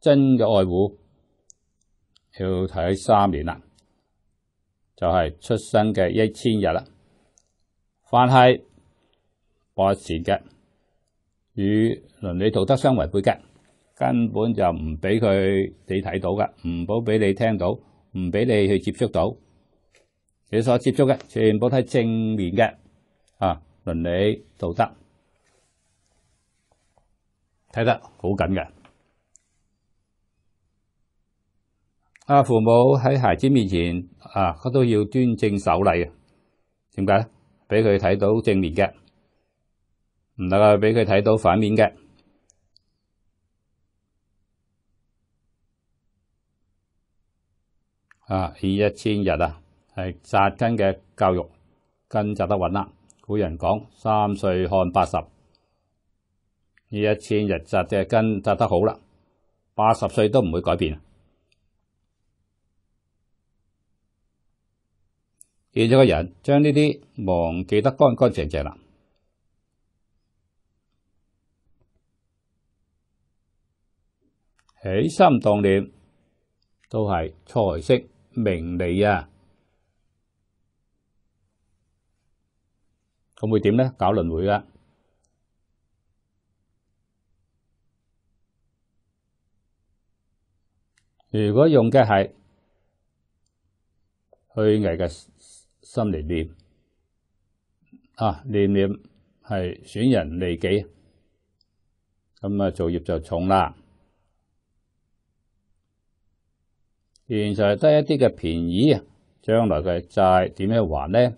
真嘅爱护要睇三年啦，就系出生嘅一千日啦。凡系博善嘅，与伦理道德相违背嘅，根本就唔俾佢你睇到嘅，唔好俾你听到，唔俾你去接触到。你所接触嘅全部系正面嘅啊，伦理道德睇得好紧嘅。啊！父母喺孩子面前啊，佢都要端正守礼啊。点解？俾佢睇到正面嘅，唔能够俾佢睇到反面嘅。啊，以一千日啊，系扎根嘅教育，根扎得稳啦。古人讲三岁看八十，呢一千日扎嘅根扎得好啦，八十岁都唔会改变。记咗个人，将呢啲忘记得干干净净啦。起心动念都系财色名利啊，咁会点呢？搞轮回啦！如果用嘅系虚伪嘅。心嚟念啊，念念系损人利己，咁啊做业就重啦。现在得一啲嘅便宜，将来嘅债点样还呢？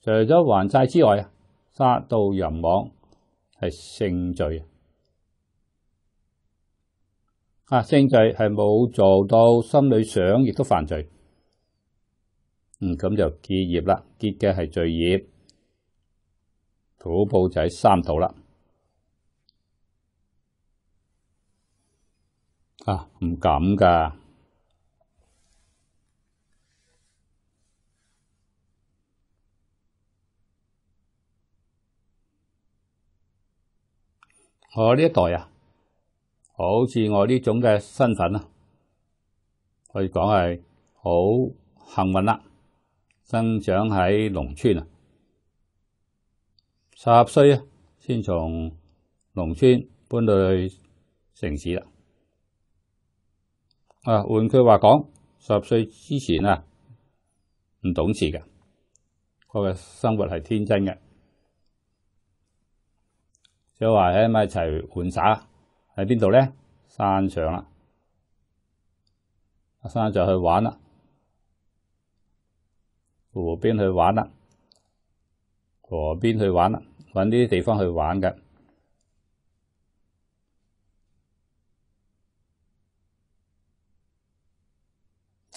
除咗还债之外，杀盗淫妄系盛罪。啊！犯罪系冇做到，心里想亦都犯罪。嗯，咁就结业啦，结嘅系罪业。土布仔三度啦。啊，唔敢噶。我呢一代啊～好似我呢种嘅身份啊，可以讲系好幸运啦。生长喺农村啊，十岁啊，先从农村搬到去城市啦。啊，换句话讲，十岁之前啊，唔懂事嘅，我嘅生活系天真嘅，即系话喺埋一齐玩耍。喺边度咧？山上啦，阿山就去玩啦，湖边去玩啦，河边去玩啦，搵啲地方去玩嘅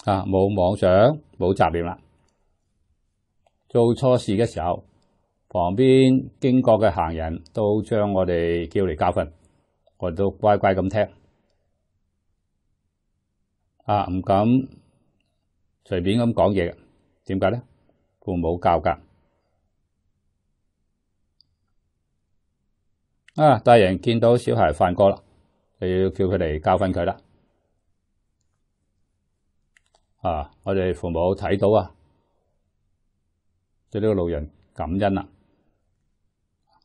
啊，冇妄想，冇杂念啦。做错事嘅时候，旁边经过嘅行人都将我哋叫嚟教训。我都乖乖咁听，啊唔敢随便咁讲嘢，点解咧？父母教噶，啊大人见到小孩犯过啦，就要叫佢哋教训佢啦。啊，我哋父母睇到啊，对呢个老人感恩啦，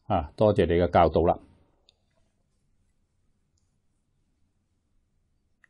啊多谢你嘅教导啦。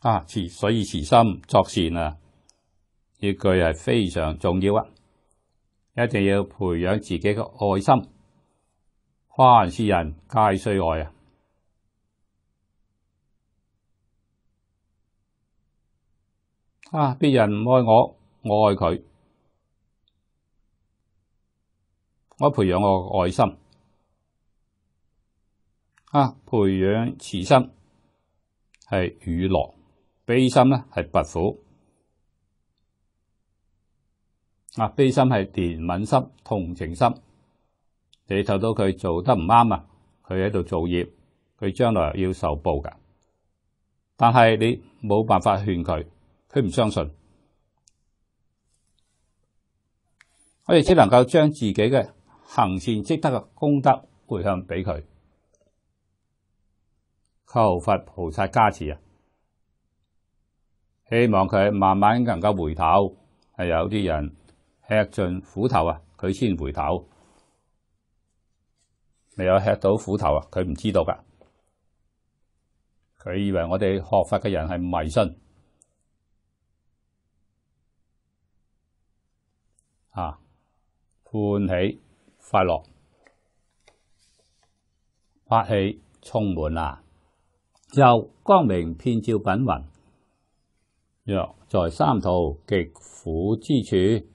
啊！慈所以慈心作善啊！呢句系非常重要啊！一定要培养自己嘅爱心。花言是人皆需爱啊！啊！别人唔爱我，我爱佢。我培养我嘅爱心啊！培养慈心系娱乐。悲心咧系拔苦，啊悲心系怜悯心、同情心。你睇到佢做得唔啱啊，佢喺度造业，佢将来要受报噶。但系你冇办法劝佢，佢唔相信，我哋只能够将自己嘅行善积德嘅功德回向俾佢，求佛菩萨加持啊！希望佢慢慢能够回头，系有啲人吃尽苦头啊，佢先回头。未有吃到苦头啊，佢唔知道噶。佢以为我哋学佛嘅人系迷信啊！欢喜、快乐、法喜充满啊！又光明遍照品云。若在三途极苦之处，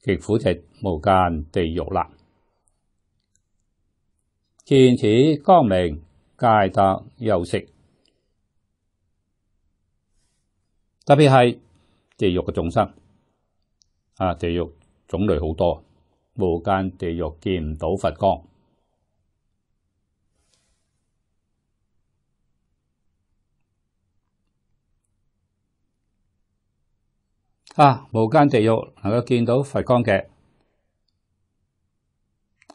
极苦食无间地狱啦，见此光明皆得休息。特别系地狱嘅众生，啊，地狱种类好多，无间地狱见唔到佛光。啊！无间地狱能够见到佛光嘅，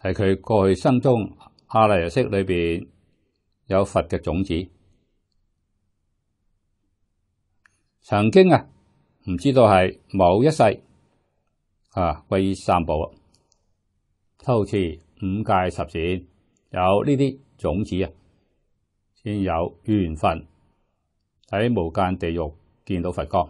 系佢过去生中阿赖耶识里边有佛嘅种子，曾经啊唔知道系某一世啊归于三宝啊，偷窃五界十善，有呢啲种子啊，先有缘分喺无间地狱见到佛光。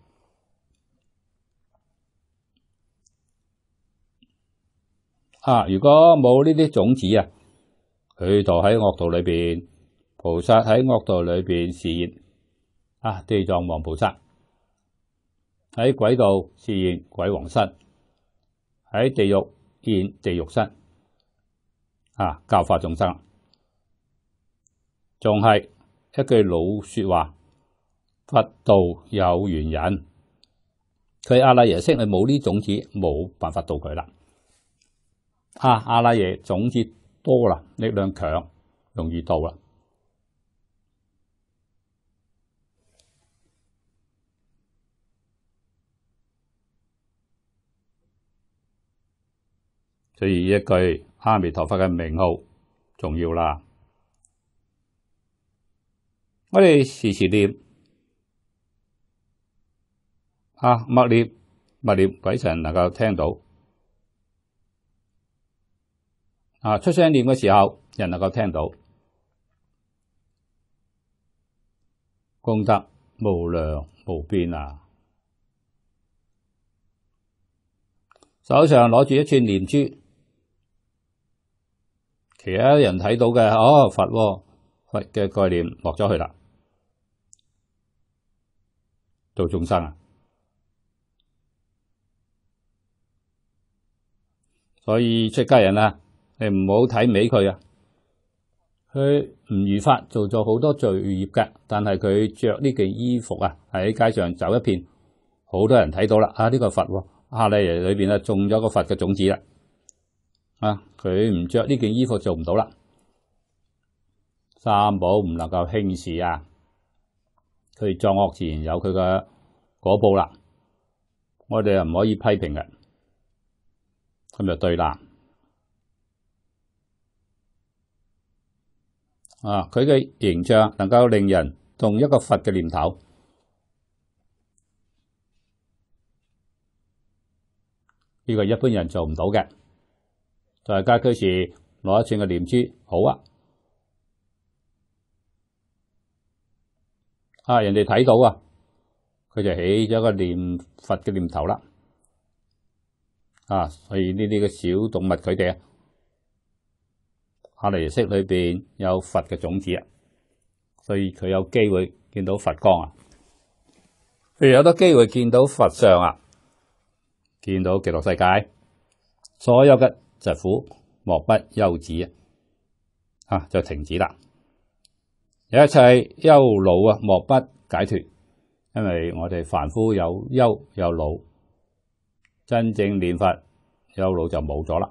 啊！如果冇呢啲种子啊，佢就喺恶道里边，菩萨喺恶道里边示现啊地藏王菩萨喺鬼道示现鬼王身，喺地狱现地狱身啊教化众生，仲系一句老说话，佛道有缘人，佢阿赖耶识你冇呢种子，冇办法到佢啦。啊！阿拉耶种子多啦，力量强，容易到啦。所以一句阿弥陀佛嘅名号重要啦。我哋时时念啊，默念默念，鬼神能够听到。啊！出声念嘅时候，人能够听到，功德无量无边啊！手上攞住一串念珠，其他人睇到嘅，哦，佛，佛嘅概念落咗去啦，做众生啊！所以出家人啊～诶，唔好睇唔起佢啊！佢唔如法做咗好多罪孽噶，但系佢着呢件衣服啊，喺街上走一片，好多人睇到啦。啊，呢个佛，阿利耶里边啊，种咗个佛嘅种子啦。啊，佢唔着呢件衣服做唔到啦。三宝唔能够轻视啊！佢作恶自然有佢嘅果报啦。我哋又唔可以批评嘅，咁就对啦。啊！佢嘅形象能够令人同一个佛嘅念头，呢个一般人做唔到嘅。在家居士攞一串嘅念珠，好啊！啊，人哋睇到啊，佢就起咗个念佛嘅念头啦。啊，所以呢啲嘅小动物佢哋啊～阿弥陀里边有佛嘅种子啊，所以佢有机会见到佛光啊，譬如有得机会见到佛像啊，见到极乐世界，所有嘅疾苦莫不休止啊，就停止啦，有一切忧恼啊莫不解脱，因为我哋凡夫有忧有恼，真正念佛忧恼就冇咗啦。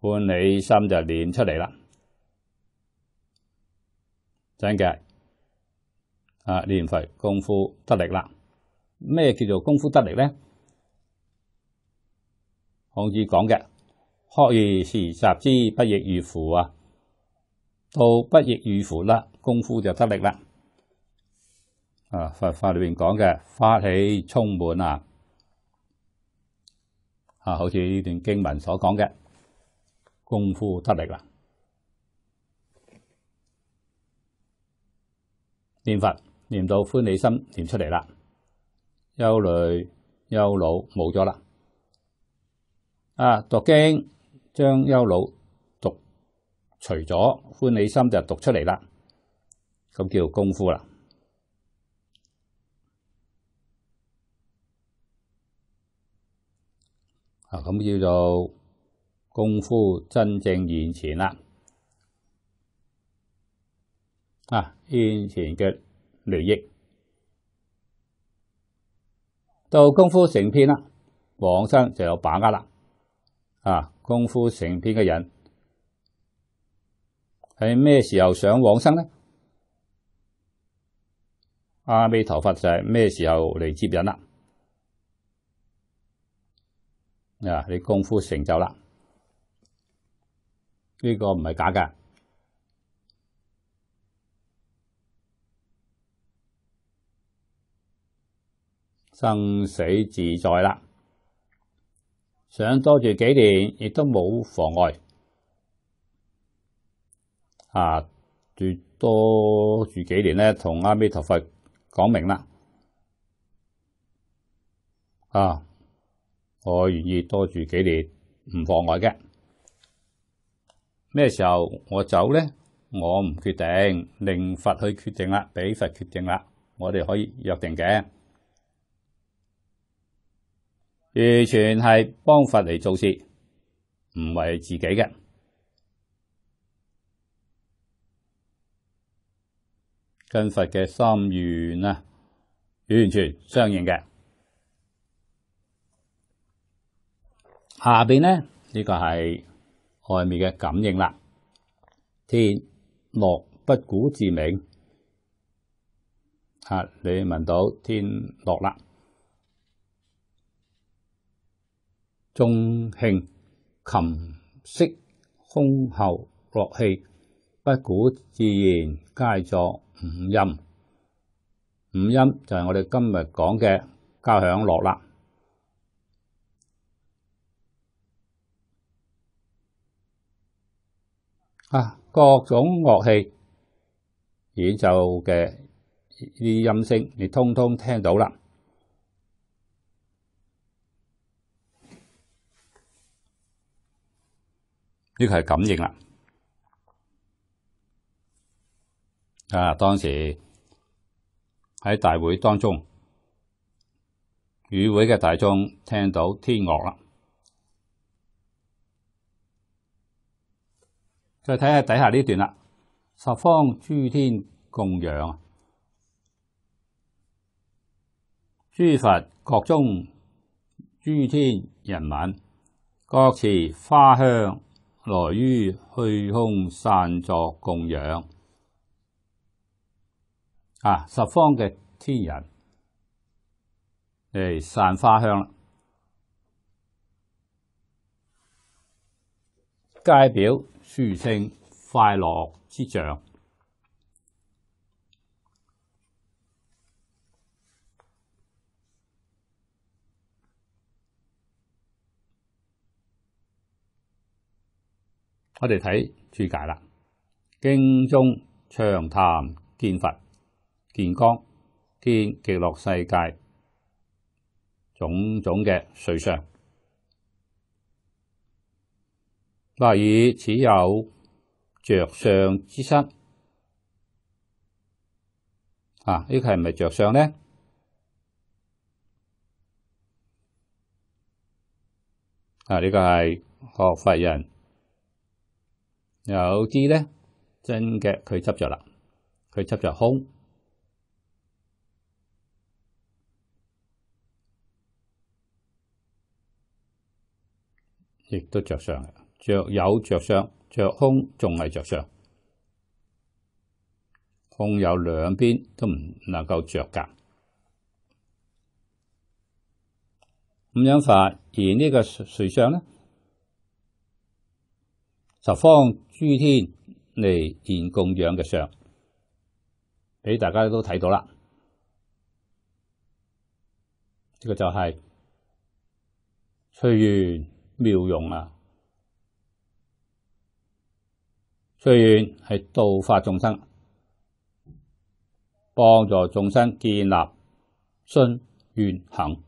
换你心就练出嚟啦，真嘅啊练佛功夫得力啦。咩叫做功夫得力咧？孔子讲嘅学而时习之不亦如乎啊，到不亦如乎啦，功夫就得力啦。啊佛法里面讲嘅花起充满啊，啊好似呢段经文所讲嘅。功夫得力啦，念佛念到欢喜心念出嚟啦，忧虑忧恼冇咗啦，啊读经将忧恼读除咗，欢喜心就读出嚟啦，咁叫功夫啦，啊咁叫做。功夫真正完全啦，啊，完全嘅利益到功夫成片啦，往生就有把握啦，啊，功夫成片嘅人喺咩时候想往生呢？阿弥陀佛就系咩时候嚟接引啦？啊，你功夫成就啦。呢个唔系假嘅，生死自在啦，想多住几年亦都冇妨碍。啊，住多住几年咧，同阿弥陀佛讲明啦。啊，我愿意多住几年，唔妨碍嘅。咩时候我走咧？我唔决定，令佛去决定啦，俾佛决定啦。我哋可以约定嘅，完全系帮佛嚟做事，唔为自己嘅，跟佛嘅心愿啊，完全相应嘅。下边呢？呢个系。外面嘅感应啦，天乐不古自明，吓你闻到天乐啦，中磬琴色空后乐器不古自然皆作五音，五音就系我哋今日讲嘅交响乐啦。啊！各种乐器演奏嘅呢啲音声，你通通听到啦。呢个系感应啦。啊！当时喺大会当中，与会嘅大众听到天乐啦。再睇下底下呢段啦，十方諸天供養，諸佛各中諸天人民，各持花香來於虚空散作供養，啊！十方嘅天人嚟散花香啦，皆表。书生快乐之象。我哋睇注解啦。经中长谈见佛见光见极乐世界种种嘅瑞相。嗱，以持有着相之失啊？呢个系咪着相呢？啊，呢个系学佛人，有啲咧真嘅佢执着啦，佢执着空，亦都着相嘅，着有着相，着空仲系着相，空有两边都唔能够着噶。五样法而呢个谁相呢？十方诸天嚟现供养嘅相，俾大家都睇到啦。呢个就系随缘妙用啊！最远系度化众生，帮助众生建立信愿行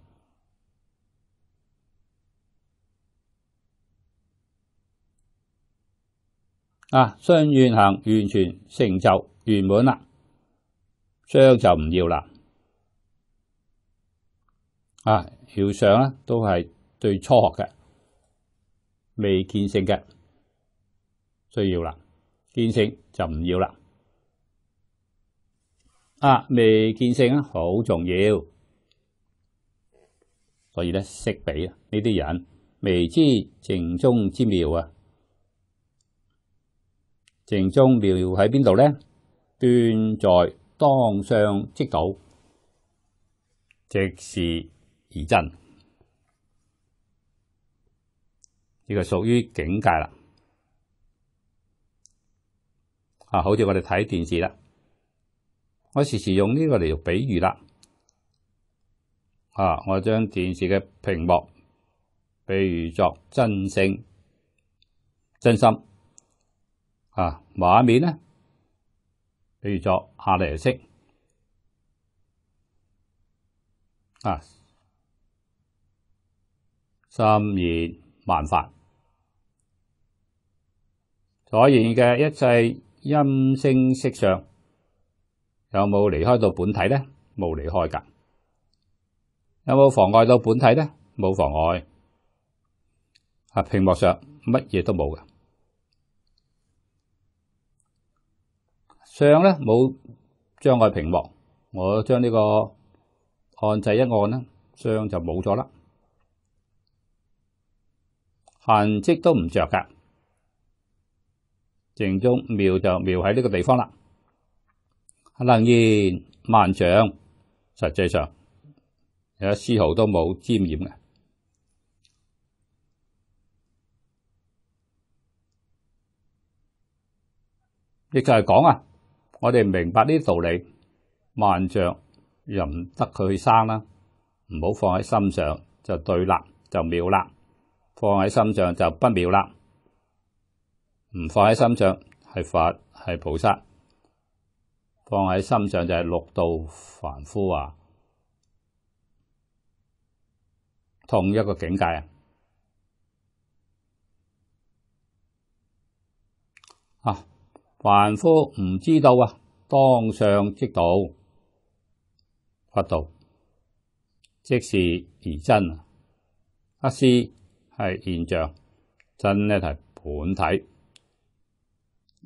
啊！信愿行完全成就圆满啦，相就唔要啦啊！要相咧都系对初学嘅未见性嘅需要啦。见性就唔要啦，啊未见性啊，好重要，所以咧识啊，呢啲人未知情中之妙啊，情中妙喺边度咧？端在当相即到，即是而真，呢个属于境界啦。啊！好似我哋睇电视啦，我时时用呢个嚟比喻啦。啊，我将电视嘅屏幕，比如作真性真心啊，画面呢，比如作下嚟色啊，心念万法，所言嘅一切。音声色相有冇离开到本体咧？冇离开噶。有冇妨碍到本体咧？冇妨碍。啊，屏幕上乜嘢都冇嘅。相咧冇障碍屏幕，我将呢个按掣一按呢，相就冇咗啦。痕迹都唔着噶。正中描就描喺呢个地方啦，能言萬丈，實際上有絲毫都冇沾染嘅，亦就系講啊！我哋明白呢啲道理，萬丈又唔得佢去生啦，唔好放喺心上就對立就妙啦，放喺心上就不妙啦。唔放喺心上，系佛系菩萨放喺心上就系六道凡夫啊，同一个境界啊。啊，凡夫唔知道啊，当上即道，佛道即是而真啊。一思系现象，真咧系本体。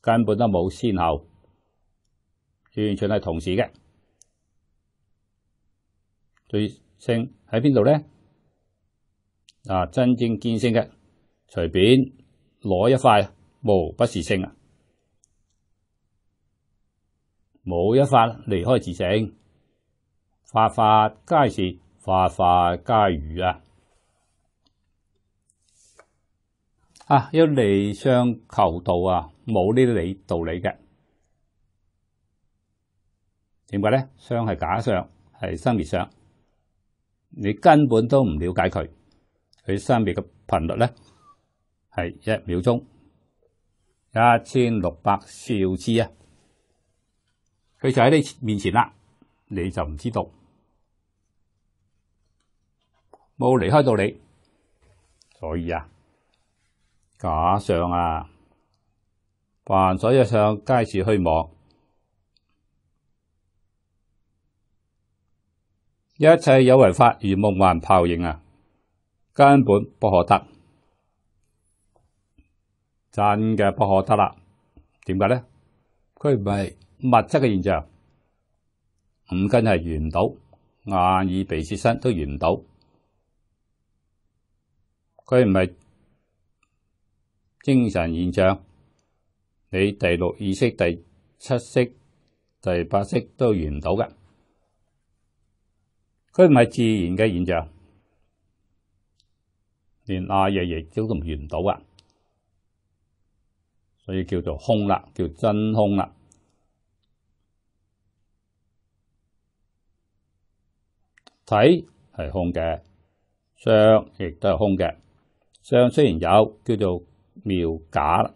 根本都冇先后，完全系同时嘅。对性喺边度咧？啊，真正见性嘅，随便攞一块，无不是性啊！冇一法离开自性，法法皆是，法法皆如啊！啊，要离相求道啊！冇呢啲理道理嘅，点解咧？相系假相，系生念相，你根本都唔了解佢。佢生念嘅频率咧，系一秒钟一千六百兆次啊！佢就喺你面前啦，你就唔知道，冇离开道理，所以啊，假相啊！凡所有相皆是虚妄，一切有为法如梦幻泡影啊！根本不可得，真嘅不可得啦。点解咧？佢唔系物质嘅现象，五根系缘到眼耳鼻舌身都缘到，佢唔系精神现象。你第六意識、第七識、第八識都完唔到嘅，佢唔系自然嘅現象，連阿爷亦都都完唔到啊！所以叫做空啦，叫真空啦。睇係空嘅，相亦都係空嘅。相雖然有，叫做妙假。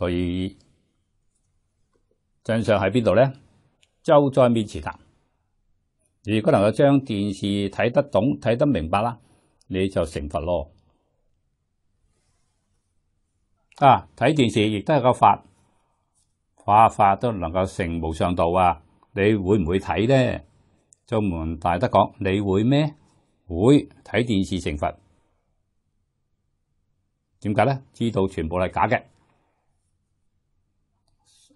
所以真相喺边度咧？周在面前啦。如果能够将电视睇得懂、睇得明白啦，你就成佛咯。啊，睇电视亦都系个法，化法都能够成无上道啊！你会唔会睇咧？中门大德讲，你会咩？会睇电视成佛？点解咧？知道全部系假嘅。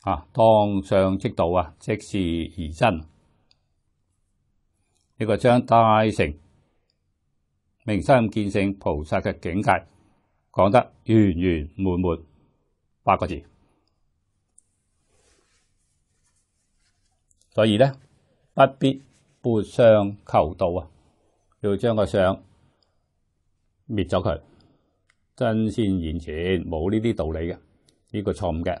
啊，当相即道啊，即是而真。呢个将大成明心见性菩萨嘅境界讲得圆圆满满八个字，所以咧不必拨相求道啊，要将个相灭咗佢，真先言前，冇呢啲道理嘅，呢个错误嘅。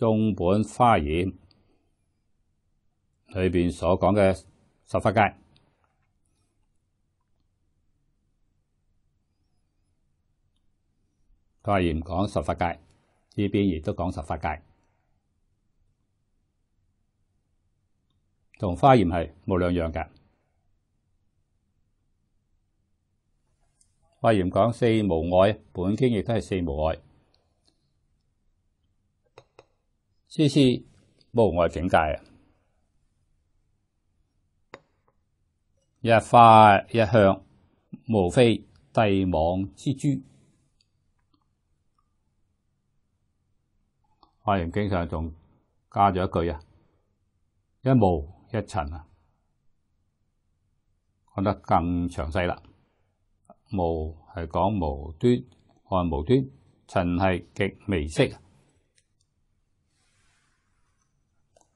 中本花园里边所讲嘅十法界，花言讲十法界，呢边亦都讲十法界，同花言系冇两样嘅。花言讲四无碍，本经亦都系四无碍。是是无外境界啊！一花一向，无非帝王之珠。阿言经常仲加咗一句啊：一雾一尘啊，讲得更详细啦。雾系讲无端看无端，尘系极微色。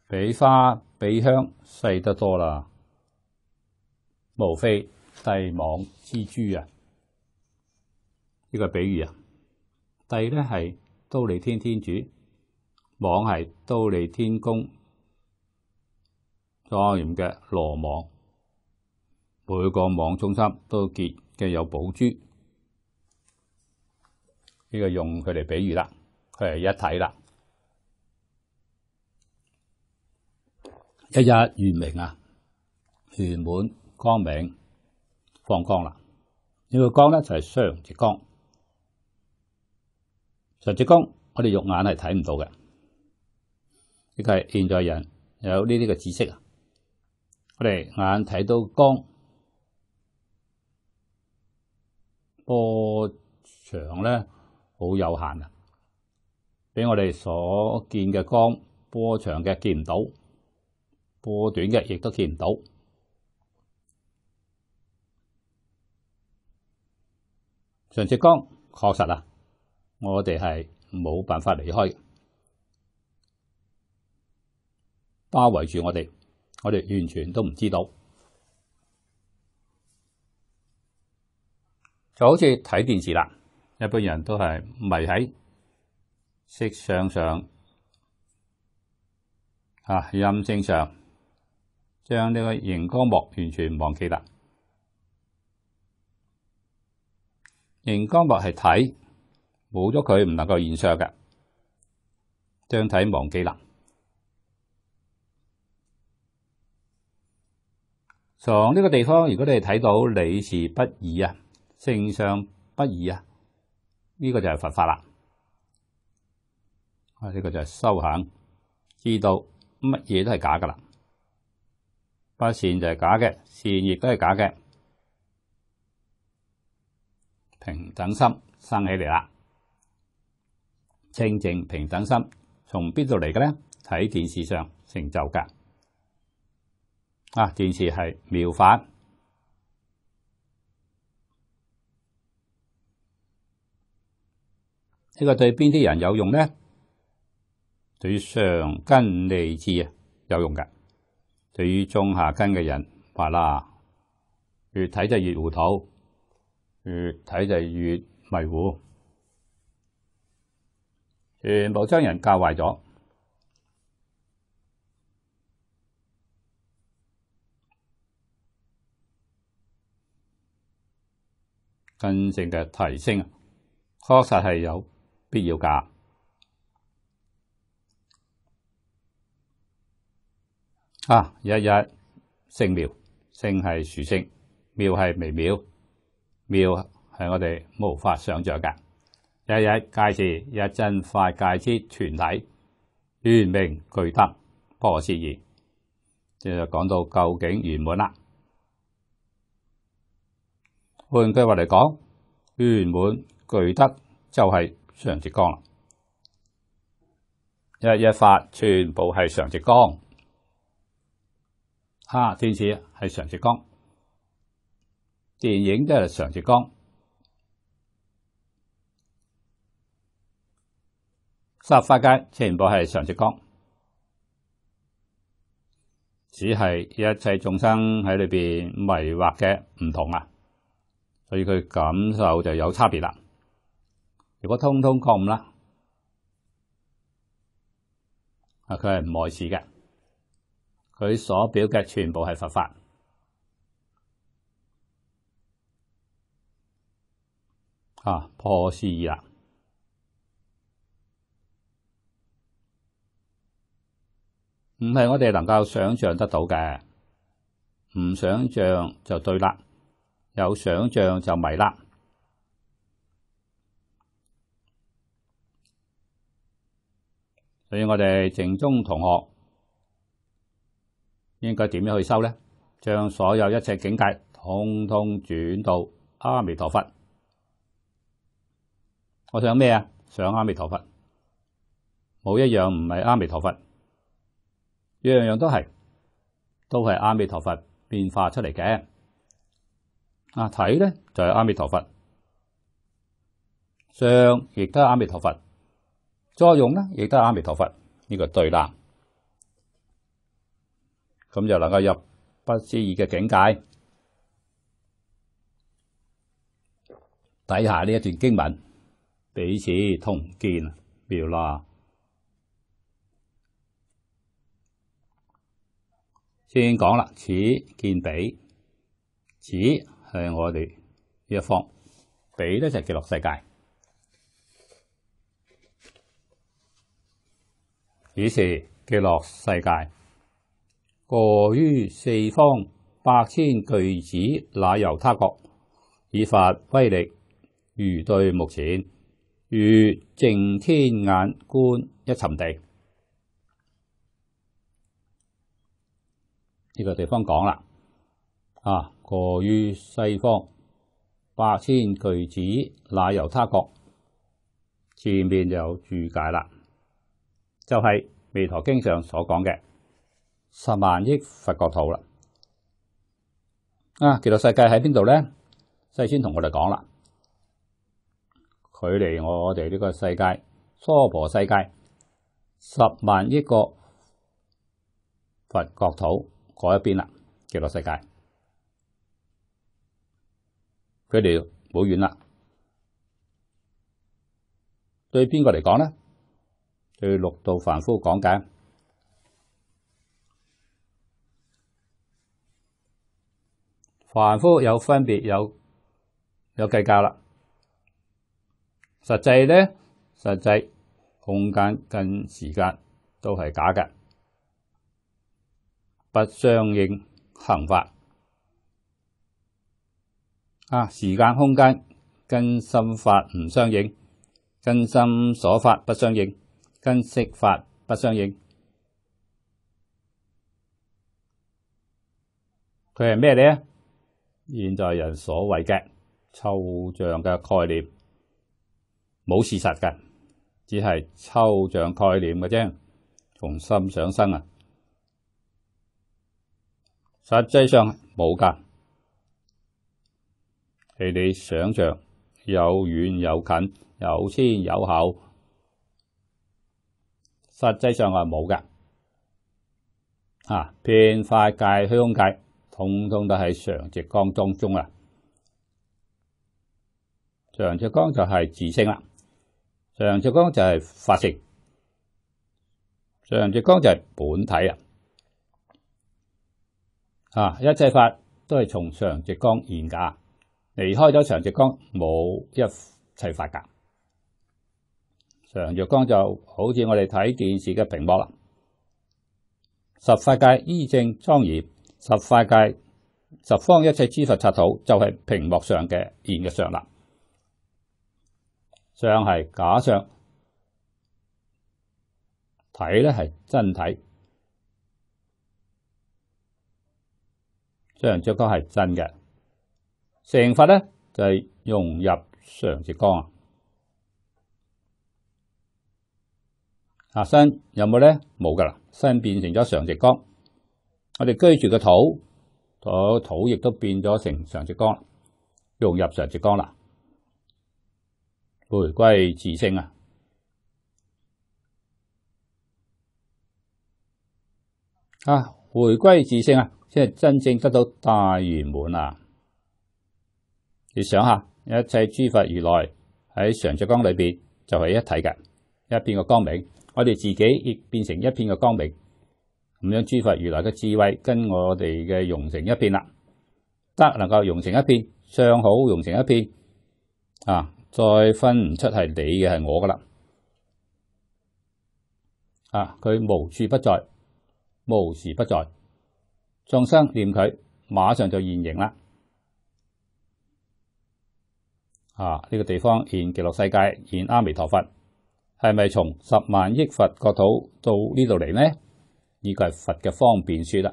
比花比香细得多啦，无非帝网蜘蛛啊，呢个比喻啊。帝咧系都利天天主，网系都利天公庄严嘅罗网，每个网中心都结嘅有宝珠，呢个用佢嚟比喻啦，佢系一体啦。一日圆明啊，圆滿光明放光啦！呢个光咧就系常直光，常直光我哋肉眼系睇唔到嘅。亦系现代人有呢啲嘅知识啊，我哋眼睇到光波长咧好有限啊，俾我哋所见嘅光波长嘅见唔到。波短嘅亦都見唔到。上次江確實啊，我哋係冇辦法離開，包圍住我哋，我哋完全都唔知道。就好似睇電視啦，一般人都係迷喺色相上，啊音聲上。将呢个荧光幕完全忘记啦。荧光幕系睇，冇咗佢唔能够现象嘅。将睇忘记啦。从呢个地方，如果你睇到理事不二啊，性相不二啊，呢个就系佛法啦。啊，呢个就系修行，知道乜嘢都系假噶啦。不善就系假嘅，善亦都系假嘅。平等心生起嚟啦，清净平等心从边度嚟嘅咧？喺电视上成就噶啊！电视系妙法，呢个对边啲人有用咧？对上根利智啊有用㗎。对于中下根嘅人，话啦，越睇就越糊涂，越睇就越迷糊，全部将人教坏咗，真正嘅提升确实系有必要噶。啊！一一圣庙，圣系殊圣庙系微妙妙系我哋无法想象噶。一一界次一真法界之全体圆明具德不可思议，就讲到究竟圆满啦。换句话嚟讲，圆满具德就系常直光啦。一一法全部系常直光。哈天使系常直光，电影都系常直光，沙发街全部系常直光，只系一切众生喺里边迷惑嘅唔同啊，所以佢感受就有差别啦。如果通通觉悟啦，啊佢系唔碍事嘅。佢所表嘅全部系佛法，啊破事啦，唔系我哋能够想象得到嘅，唔想象就对啦，有想象就迷啦，所以我哋正中同学。应该点样去修咧？将所有一切境界通通转到阿弥陀佛。我想咩啊？想阿弥陀佛，冇一样唔系阿弥陀佛，样样都系，都系阿弥陀佛变化出嚟嘅。啊，睇咧就系阿弥陀佛，相亦都系阿弥陀佛，作用咧亦都系阿弥陀佛，呢个对啦。咁又能够入不思议嘅境界。底下呢一段经文，彼此同见，妙啦。先讲啦，此见彼，此系我哋一方，彼咧就系极乐世界。于是极乐世界。过于四方，百千巨子乃由他国以法威力，如对目前，如净天眼观一尘地。呢个地方讲啦，啊，过于西方，百千巨子乃由他国。前面就注解啦，就系《弥陀经》上所讲嘅。十万亿佛国土啦，啊！极乐世界喺边度咧？细先同我哋讲啦，佢离我哋呢个世界娑婆世界十万亿个佛国土嗰一边啦，极乐世界，佢哋好远啦。对边个嚟讲咧？对六道凡夫讲解。凡夫有分别，有有计较啦。实际咧，实际空间跟时间都系假嘅，不相应行法啊。时间空间跟心法唔相应，跟心所法不相应，跟色法不相应。佢系咩咧？现在人所谓嘅抽象嘅概念，冇事实嘅，只系抽象概念嘅啫。從心上生啊，实际上冇噶，系你想象有远有近有先有后，实际上系冇噶，啊，变快界香界。通通都喺常直光当中啊！常直光就系自性啦，常直光就系法性，常直光就系本体啊！啊，一切法都系从常直光现假，离开咗常直光冇一切法噶。常直光就好似我哋睇电视嘅屏幕啦，十法界依正庄严。十法界、十方一切诸佛国土就系屏幕上嘅现嘅相啦，相系假相，体咧系真体，上直光系真嘅，成法咧就系融入常直光啊！身有冇咧？冇噶啦，身变成咗常直光。我哋居住嘅土，土亦都变咗成常直光，融入常直光啦，回归自性啊！啊，回归自性啊，即系真正得到大圆满啊！你想下，一切诸佛如来喺常直光里边就系一体嘅，一片嘅光明，我哋自己亦变成一片嘅光明。咁样诸佛如来嘅智慧跟我哋嘅融成一片啦，得能够融成一片，相好融成一片啊，再分唔出系你嘅系我噶啦啊，佢无处不在，无时不在，众生念佢马上就现形啦啊！呢个地方现极乐世界，现阿弥陀佛，系咪从十万亿佛国土到呢度嚟呢？呢个系佛嘅方便说啦，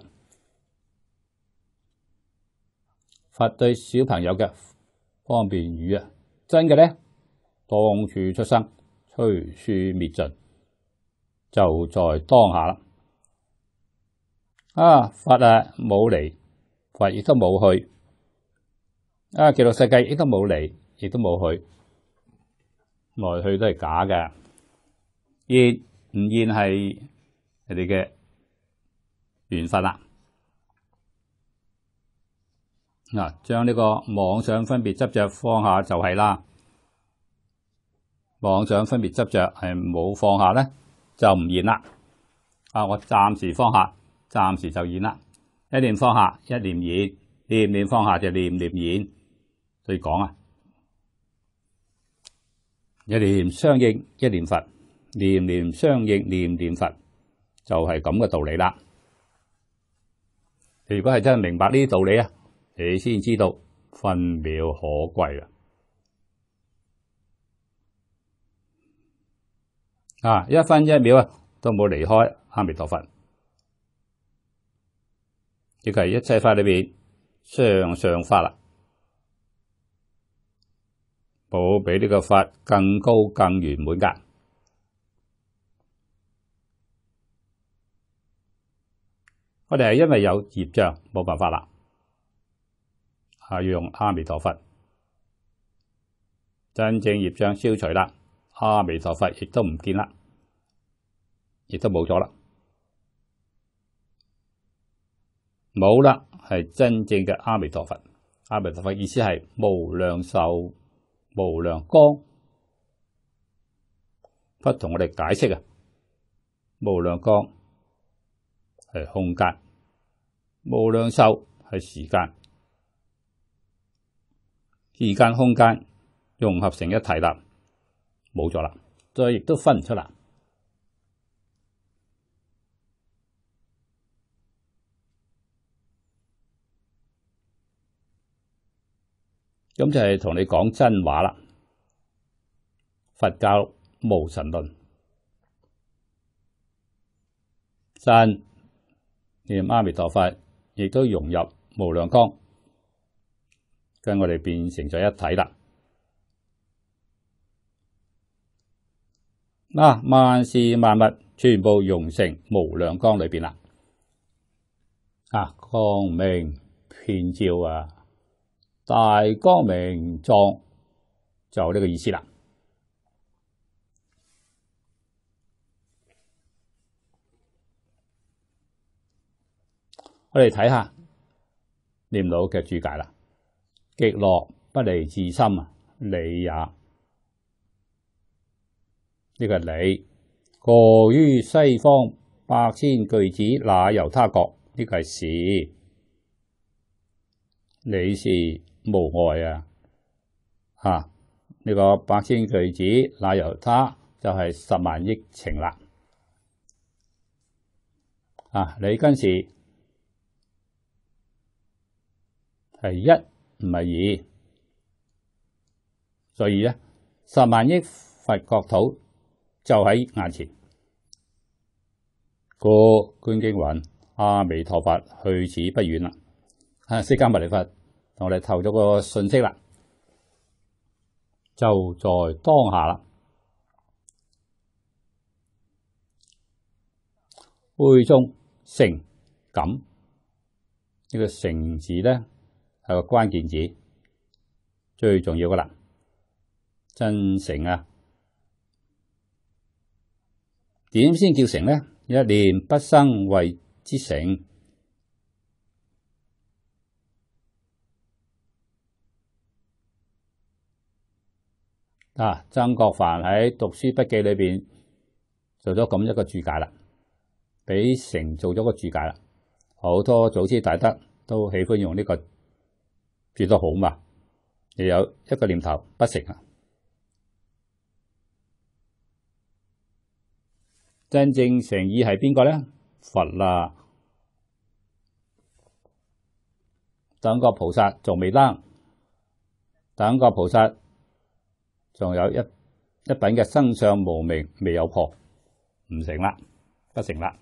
佛对小朋友嘅方便语啊，真嘅咧，当处出生，吹树灭尽，就在当下啦。啊，佛啊冇嚟，佛亦都冇去，啊，极乐世界亦都冇嚟，亦都冇去，来去都系假嘅，亦唔现系你哋嘅。缘法啦，嗱，将呢个妄想分别执着放下就系啦。妄想分别执着系冇放下咧，就唔现啦。啊，我暂时放下，暂时就演啦。一念放下，一念演；念念放下就念念演。所以讲啊，一念相应一念佛，念念相应念念佛，就系咁嘅道理啦。如果系真明白呢啲道理啊，你先知道分秒可贵啦。啊，一分一秒啊，都冇离开阿弥陀佛，亦系一切法里边上上法啦。冇比呢个法更高更圆满噶。我哋系因为有业障，冇办法啦。啊，用阿弥陀佛，真正业障消除啦，阿弥陀佛亦都唔见啦，亦都冇咗啦，冇啦，系真正嘅阿弥陀佛。阿弥陀佛意思系无量寿、无量光，不同我哋解释啊，无量光。系空間，无量壽係時間，時間空間融合成一体啦，冇咗啦，再亦都分唔出啦。咁就係同你講真話啦，佛教無神論真。阿弥陀佛，亦都融入无量光，跟我哋变成咗一体啦。嗱，万事万物全部融成无量光里边啦。啊，光明遍照啊，大光明状就呢个意思啦。我哋睇下念老嘅注解啦。极乐不离自心啊，你也呢个你过于西方百千巨子那由他国呢个系事，你是无碍啊。吓呢个百千巨子那由他，就系十万亿情啦。啊，你今时。系一唔系二，所以咧十万亿佛国土就喺眼前。个观经云：阿弥陀佛去此不远啦。啊，释迦牟尼佛同我哋透咗个信息啦，就在当下啦。会中成感呢个成字咧？个关键字最重要噶啦，真诚啊，点先叫成呢？一念不生谓之成。啊，曾国藩喺读书笔记里边做咗咁一个注解啦，俾成做咗个注解啦。好多祖师大德都喜欢用呢个。做得好嘛？你有一个念头不成啊！真正诚意系边个咧？佛啦，等个菩萨仲未得，等个菩萨仲有一一品嘅身相无名未有破，唔成啦，不成啦！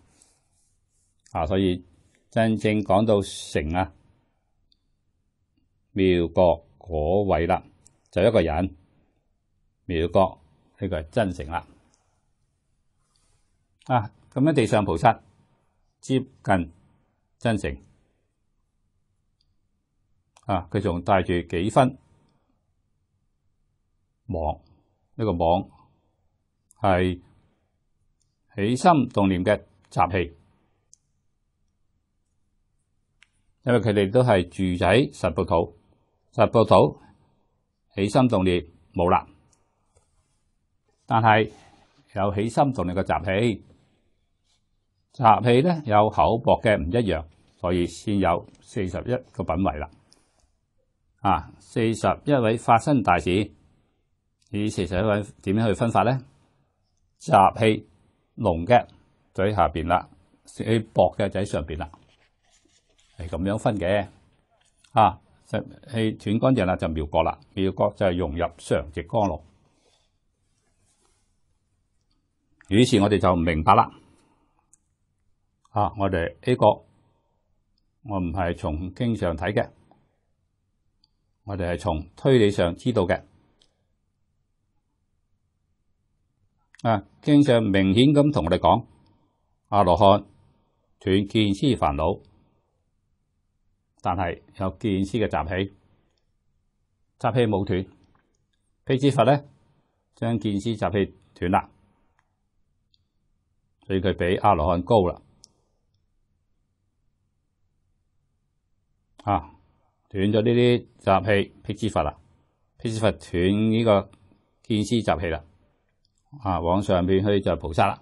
啊，所以真正讲到成啊！妙觉嗰位啦，就一个人妙觉呢个系真诚啦，啊咁样地上菩萨接近真诚啊，佢仲带住几分网呢个网系起心动念嘅杂气，因为佢哋都系住仔实不倒。十个土起心动念冇啦，但系有起心动念嘅集气，集气咧有口薄嘅唔一样，所以先有四十一个品位啦。啊，四十一位發生大事，以四十一位点样去分法咧？集气浓嘅就喺下边啦，气薄嘅就喺上边啦，系咁样分嘅，啊。湿气断干净啦，就妙觉啦，妙觉就系融入常直光咯。于是我哋就明白啦。啊，我哋呢个我唔系从经上睇嘅，我哋系从推理上知道嘅。啊，经上明显咁同我哋讲，阿罗汉断见思烦恼。但系有見思嘅集起，集起冇断，辟支佛咧，将見思集起断啦，所以佢比阿罗汉高啦。啊，断咗呢啲集起，辟支佛啦。辟支佛断呢个見思集起啦。啊，往上边去就菩萨啦。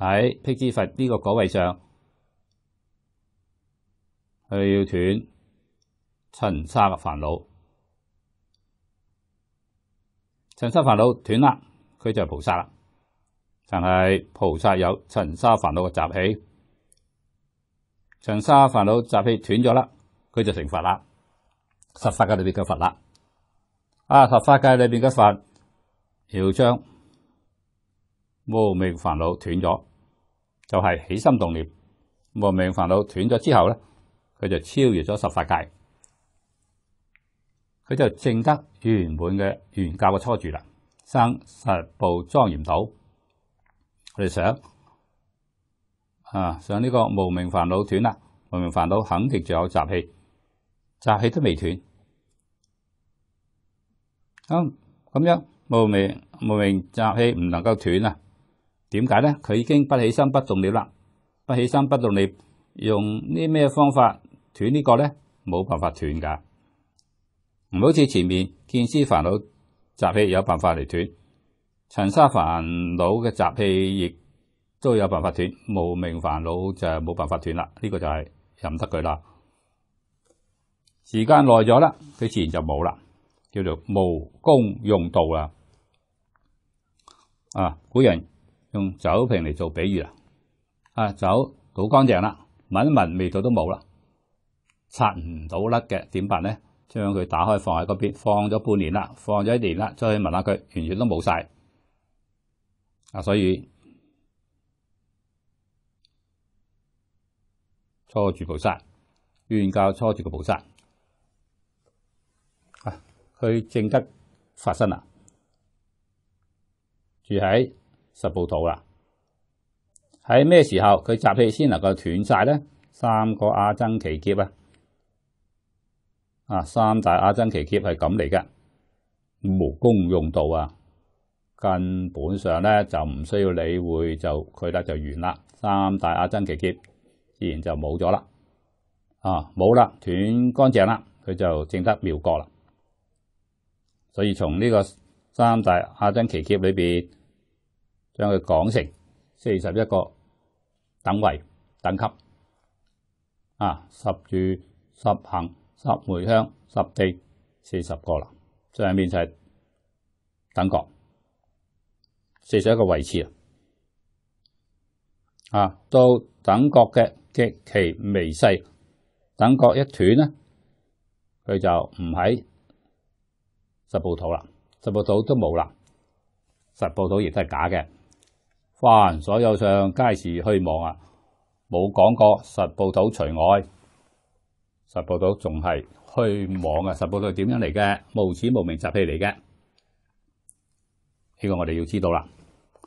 喺辟支佛呢个果位上。佢要断尘沙嘅烦恼，尘沙烦恼断啦，佢就系菩萨。啦。但系菩萨有尘沙烦恼嘅习气，尘沙烦恼习气断咗啦，佢就成佛啦。十法界里边嘅佛啦，啊，十法界里边嘅佛要将无名烦恼断咗，就系起心动念。无名烦恼断咗之后咧。佢就超越咗十法界，佢就证得圆满嘅原教嘅初住啦，生十部庄严岛。我哋想啊，上呢个无名烦恼断啦，无名烦恼肯定仲有杂气，杂气都未断。咁咁样无名无名杂气唔能够断啊？点解咧？佢已经不起心不动念啦，不起心不动念，用呢咩方法？断呢个咧，冇办法断噶，唔好似前面見思烦恼杂气有办法嚟断，尘沙烦恼嘅杂气亦都有办法断，无名烦恼就系冇办法断啦。呢个就系任得佢啦。时间耐咗啦，佢自然就冇啦，叫做无功用道啦。啊，古人用酒瓶嚟做比喻啦，啊酒好干净啦，闻一闻味道都冇啦。拆唔到甩嘅，点办咧？将佢打开放喺嗰边，放咗半年啦，放咗一年啦，再去问下佢，完全都冇晒啊！所以初住菩萨愿教初住嘅菩萨啊，佢正吉发生啦，住喺十步土啦。喺咩时候佢集气先能够断晒咧？三个阿增奇劫啊！啊！三大阿珍奇劫係咁嚟嘅，無功用道啊，根本上咧就唔需要理會，就佢咧就完啦。三大阿珍奇劫自然就冇咗啦，啊冇啦，斷乾淨啦，佢就正得妙覺啦。所以從呢個三大阿珍奇劫裏边，將佢講成四十一個等位等級啊，十住十行。十梅香十地四十个啦，上面就系等角四十一个位置。啊，啊到等角嘅极其微细，等角一断咧，佢就唔喺十步土啦，十步土都冇啦，十步土亦都系假嘅，凡所有相皆是虚妄啊，冇讲过十步土除外。十步道仲系虚妄嘅，十步道点样嚟嘅？无始无名集气嚟嘅，呢个我哋要知道啦。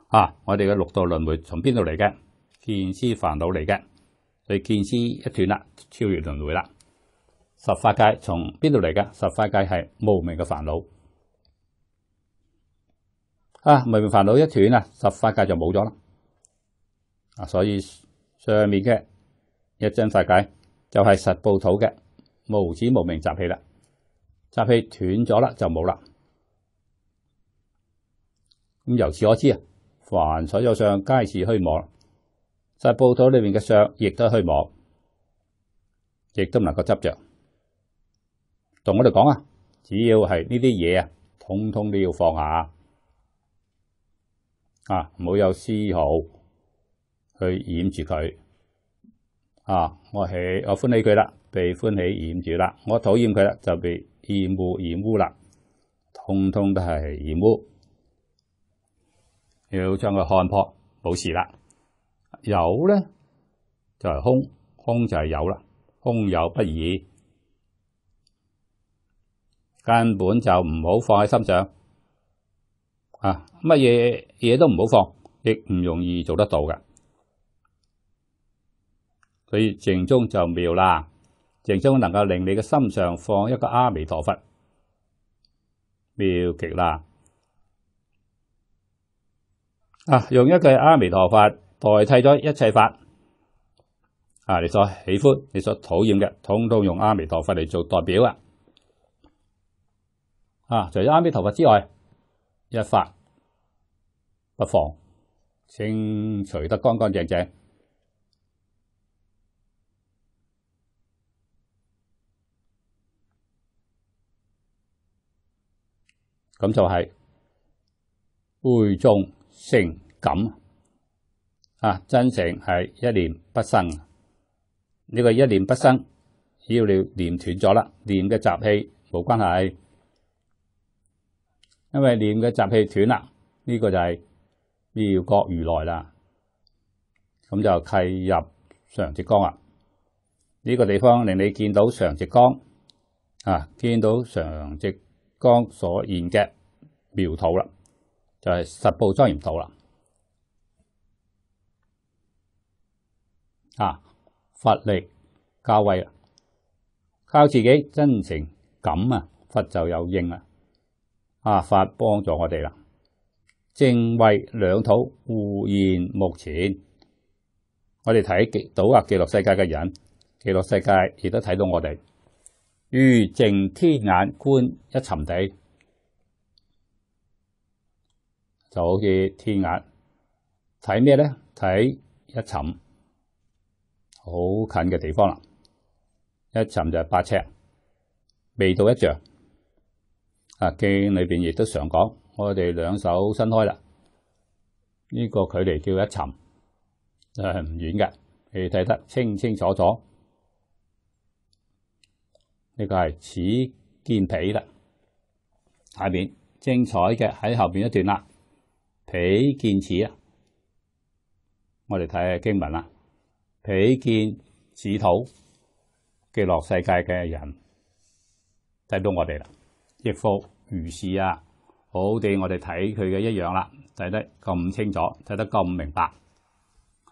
啊，我哋嘅六道轮回从边度嚟嘅？见思烦恼嚟嘅，所以见思一断啦，超越轮回啦。十法界从边度嚟嘅？十法界系无名嘅烦恼。啊，无明烦恼一断啊，十法界就冇咗啦。啊，所以上面嘅一真法界。就系实报土嘅无始无明集气啦，集气断咗啦就冇啦。咁由此可知啊，凡所有相皆是虚妄。实报土里面嘅相亦都虚妄，亦都唔能够执着。同我哋讲啊，只要系呢啲嘢啊，通通都要放下啊，冇有丝毫去掩住佢。啊！我喜我欢喜佢啦，被欢喜染住啦。我讨厌佢啦，就被厌恶染污啦。通通都系染污，要将佢看破，冇事啦。有咧就系空，空就系有啦，空有不二，根本就唔好放喺心上。啊，乜嘢嘢都唔好放，亦唔容易做得到嘅。所以静中就妙啦，静中能够令你嘅心上放一个阿弥陀佛，妙极啦！啊，用一句阿弥陀佛代替咗一切法，啊，你所喜欢、你所讨厌嘅，统统用阿弥陀佛嚟做代表啊！啊，除咗阿弥陀佛之外，一法不放，清除得干干净净。咁就係回中性感啊！真誠係一念不生，呢個一念不生，只要你念斷咗啦，念嘅雜氣冇關係，因為念嘅雜氣斷啦，呢個就係妙覺如來啦。咁就契入常直光啦。呢個地方令你見到常直光啊，見到常直。刚所言嘅苗土啦，就系十步庄严土啦。啊，法力教慧，靠自己真诚感啊，佛就有应啊。啊，佛帮助我哋啦，正位两土互现目前，我哋睇极倒核记录世界嘅人，记录世界亦都睇到我哋。如净天眼观一沉地，就好似天眼睇咩咧？睇一沉，好近嘅地方啦。一沉就八尺，未到一丈。啊，经里边亦都常讲，我哋两手伸开啦，呢个距离叫一诶唔远嘅，睇得清清楚楚。呢個係此見皮啦，下面精彩嘅喺後面一段啦。皮見此啊，我哋睇下經文啦。彼見此土，記乐世界嘅人睇到我哋啦，亦复如是啊。好地，我哋睇佢嘅一樣啦，睇得咁清楚，睇得咁明白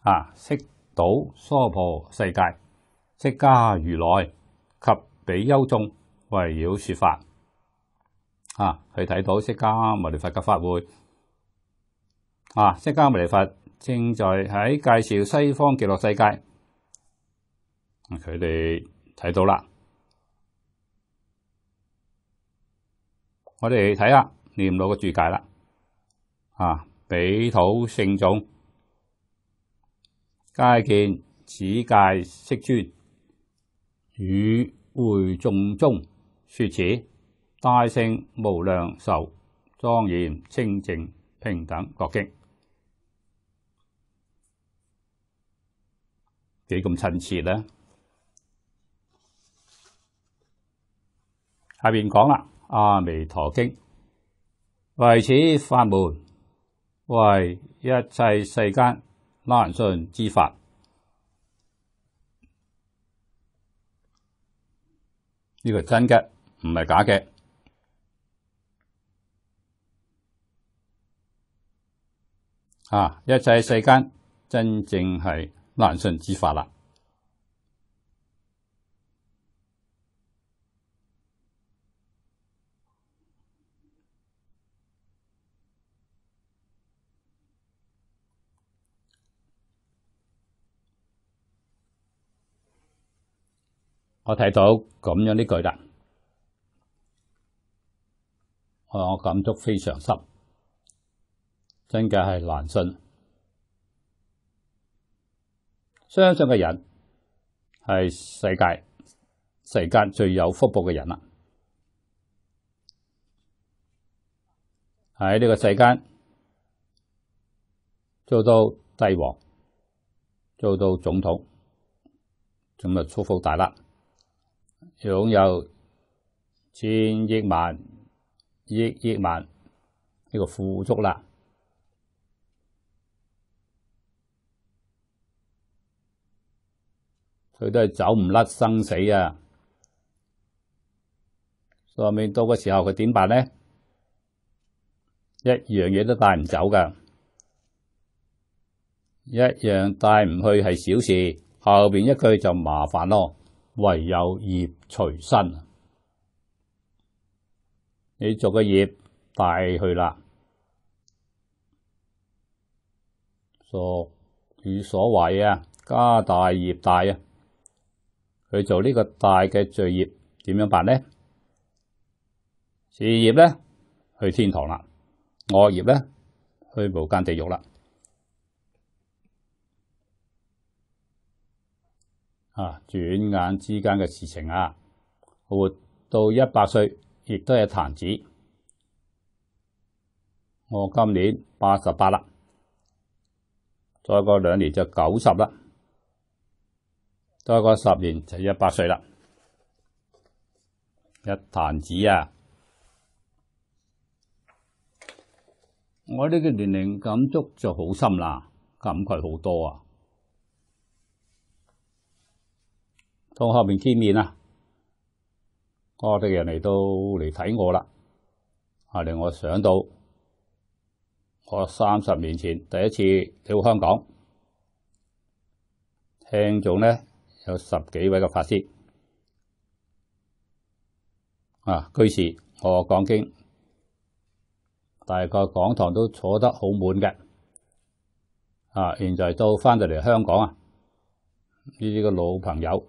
啊。识到娑婆世界，色家如來及。比丘众围绕说法，啊，佢睇到释迦牟尼佛嘅法会，啊，释迦牟尼佛正在喺介绍西方极乐世界，佢哋睇到啦。我哋睇下念到嘅注解啦，啊，比土圣种皆见此界色尊与。回众中说此大圣无量寿庄严清净平等觉经几咁亲切呢？下边讲啦，《阿弥陀经》为此法门为一切世间难信之法。呢个真嘅，唔系假嘅，啊！一切世间真正系难信之法啦。我睇到咁样呢句啦，我感触非常深，真嘅系难信。相信嘅人系世界世间最有福报嘅人啦，喺呢个世间做到帝王，做到总统，咁祝福大啦。拥有千亿万亿亿万呢个富足啦，佢都系走唔甩生死啊！上面到嘅时候，佢点办呢？一样嘢都带唔走噶，一样带唔去系小事，后边一句就麻烦咯。唯有业随身，你做嘅业大去啦，所如所谓啊，家大业大啊，去做呢个大嘅罪业，点样办呢？事业呢去天堂啦，恶业呢去无间地狱啦。啊！转眼之间嘅事情啊，活到一百岁亦都系弹指。我今年八十八啦，再过两年就九十啦，再过十年就一百岁啦，一弹指啊！我呢个年龄感触就好深啦，感慨好多啊！到後面見面啦，我哋人嚟到嚟睇我啦，令我想到我三十年前第一次嚟香港，聽众咧有十幾位嘅法師啊，居士我講經，大概講堂都坐得好滿嘅啊，现在都翻到嚟香港啊，呢啲个老朋友。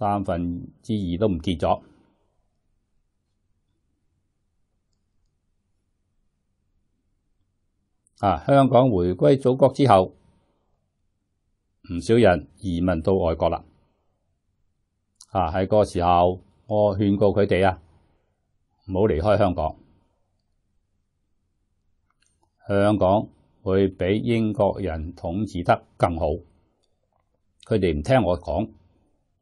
三分之二都唔记咗。啊！香港回归祖国之后，唔少人移民到外国啦。啊，喺嗰个时候，我劝告佢哋啊，唔好离开香港。香港会比英国人统治得更好，佢哋唔听我讲。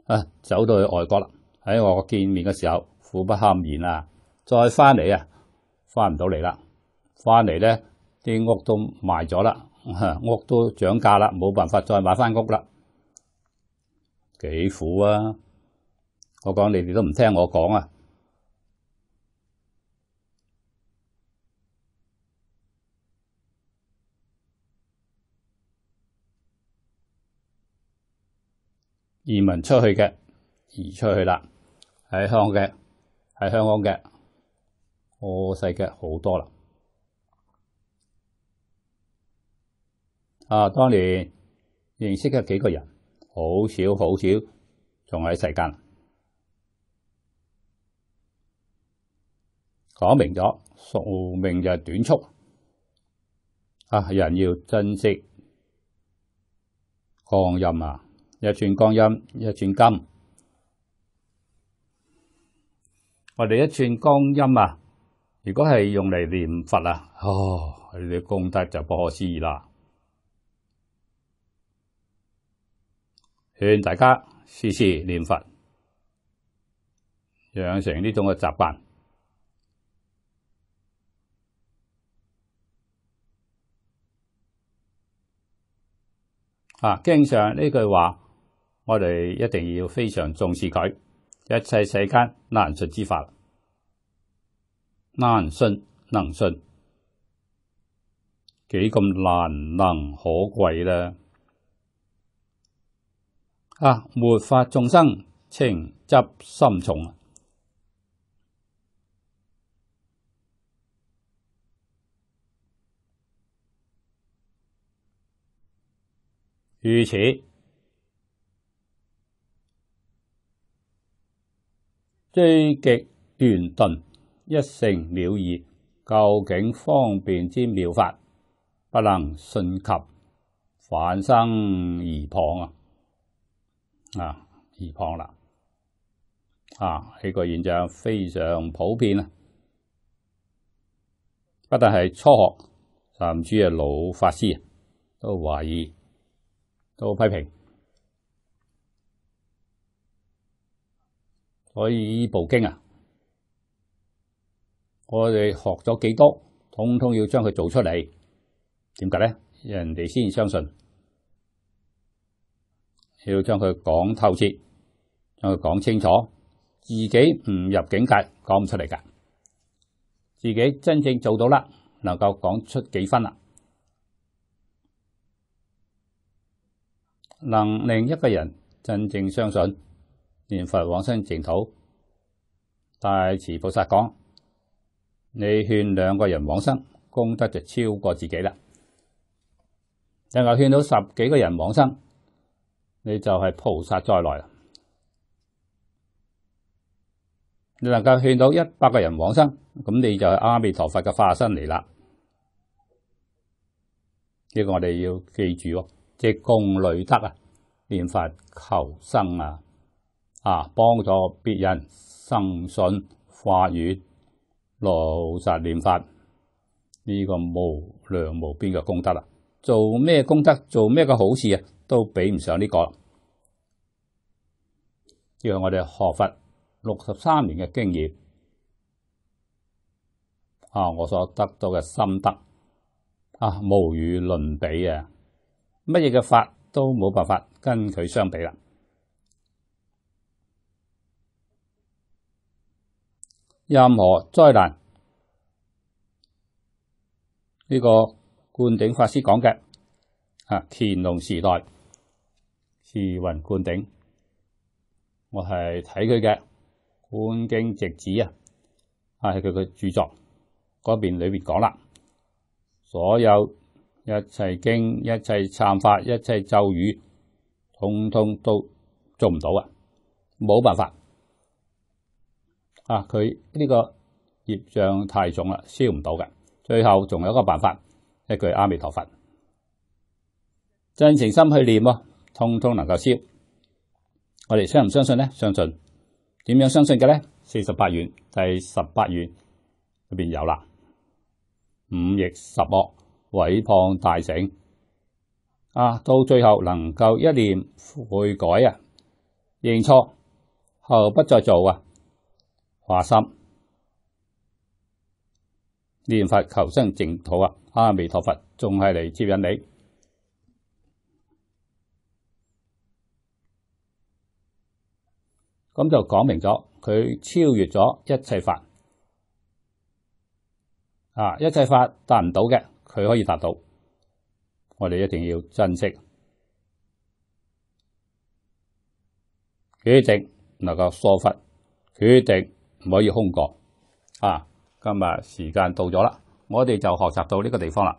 啊，走到去外国啦，喺外国见面嘅时候苦不堪言啊！再翻嚟啊，翻唔到嚟啦，翻嚟咧啲屋都卖咗啦，屋都涨价啦，冇办法再买翻屋啦，几苦啊！我讲你哋都唔听我讲啊！移民出去嘅移出去啦，喺香港嘅，喺香港嘅，我细嘅好多啦。啊，当年认识嘅几个人，好少好少，仲喺世间。讲明咗，寿命就短促。啊，人要珍惜光阴啊！一寸光阴一寸金，我哋一寸光阴啊！如果系用嚟念佛啊，哦，你啲功德就不可思议啦。劝大家时时念佛，养成呢种嘅习惯啊！经常呢句话。我哋一定要非常重视佢，一切世间难信之法，难信能信，几咁难能可贵呢？啊，末法众生情执心重啊，此追极断顿，一成了义，究竟方便之妙法，不能顺及反生疑旁啊！啊，疑旁啦！啊，呢个现象非常普遍啊！不但系初学，甚至系老法师都怀疑，都批评。可以呢部经啊，我哋学咗几多，通通要将佢做出嚟。点解咧？人哋先相信，要将佢讲透彻，将佢讲清楚。自己唔入境界，讲唔出嚟噶。自己真正做到啦，能够讲出几分啦，能令一个人真正相信。念佛往生净土，大慈菩萨讲：你劝两个人往生，功德就超过自己啦。能够劝到十几个人往生，你就系菩萨再来；你能够劝到一百个人往生，咁你就系阿弥陀佛嘅化身嚟啦。呢个我哋要记住，即系功累德啊，念佛求生啊。啊！帮助别人生信化语，老实念法，呢个无量无边嘅功德啦，做咩功德做咩嘅好事啊，都比唔上呢个。因我哋学佛六十三年嘅经验啊，我所得到嘅心得啊，无与伦比啊，乜嘢嘅法都冇办法跟佢相比啦。任何灾难，呢个灌顶法师讲嘅啊，乾隆时代慈云灌顶，我系睇佢嘅《灌经直指》啊，系佢嘅著作嗰边里边讲啦，所有一切经、一切忏法、一切咒语，通通都做唔到啊，冇办法。啊！佢呢個業障太重啦，消唔到嘅。最後仲有個辦法，一句阿弥陀佛，真情心去念，通通能夠消。我哋相唔相信咧？相信點樣相信嘅咧？四十八願第十八願裏面有啦，五逆十惡，毀破大成。啊！到最後能夠一念悔改啊，認錯，後不再做啊！华心，念佛求生净土啊！阿弥陀佛，仲系嚟接引你，咁就讲明咗佢超越咗一切法啊！一切法达唔到嘅，佢可以达到。我哋一定要珍惜，决定能够疏忽，决定。唔可以空过啊！今日时间到咗啦，我哋就学习到呢个地方啦。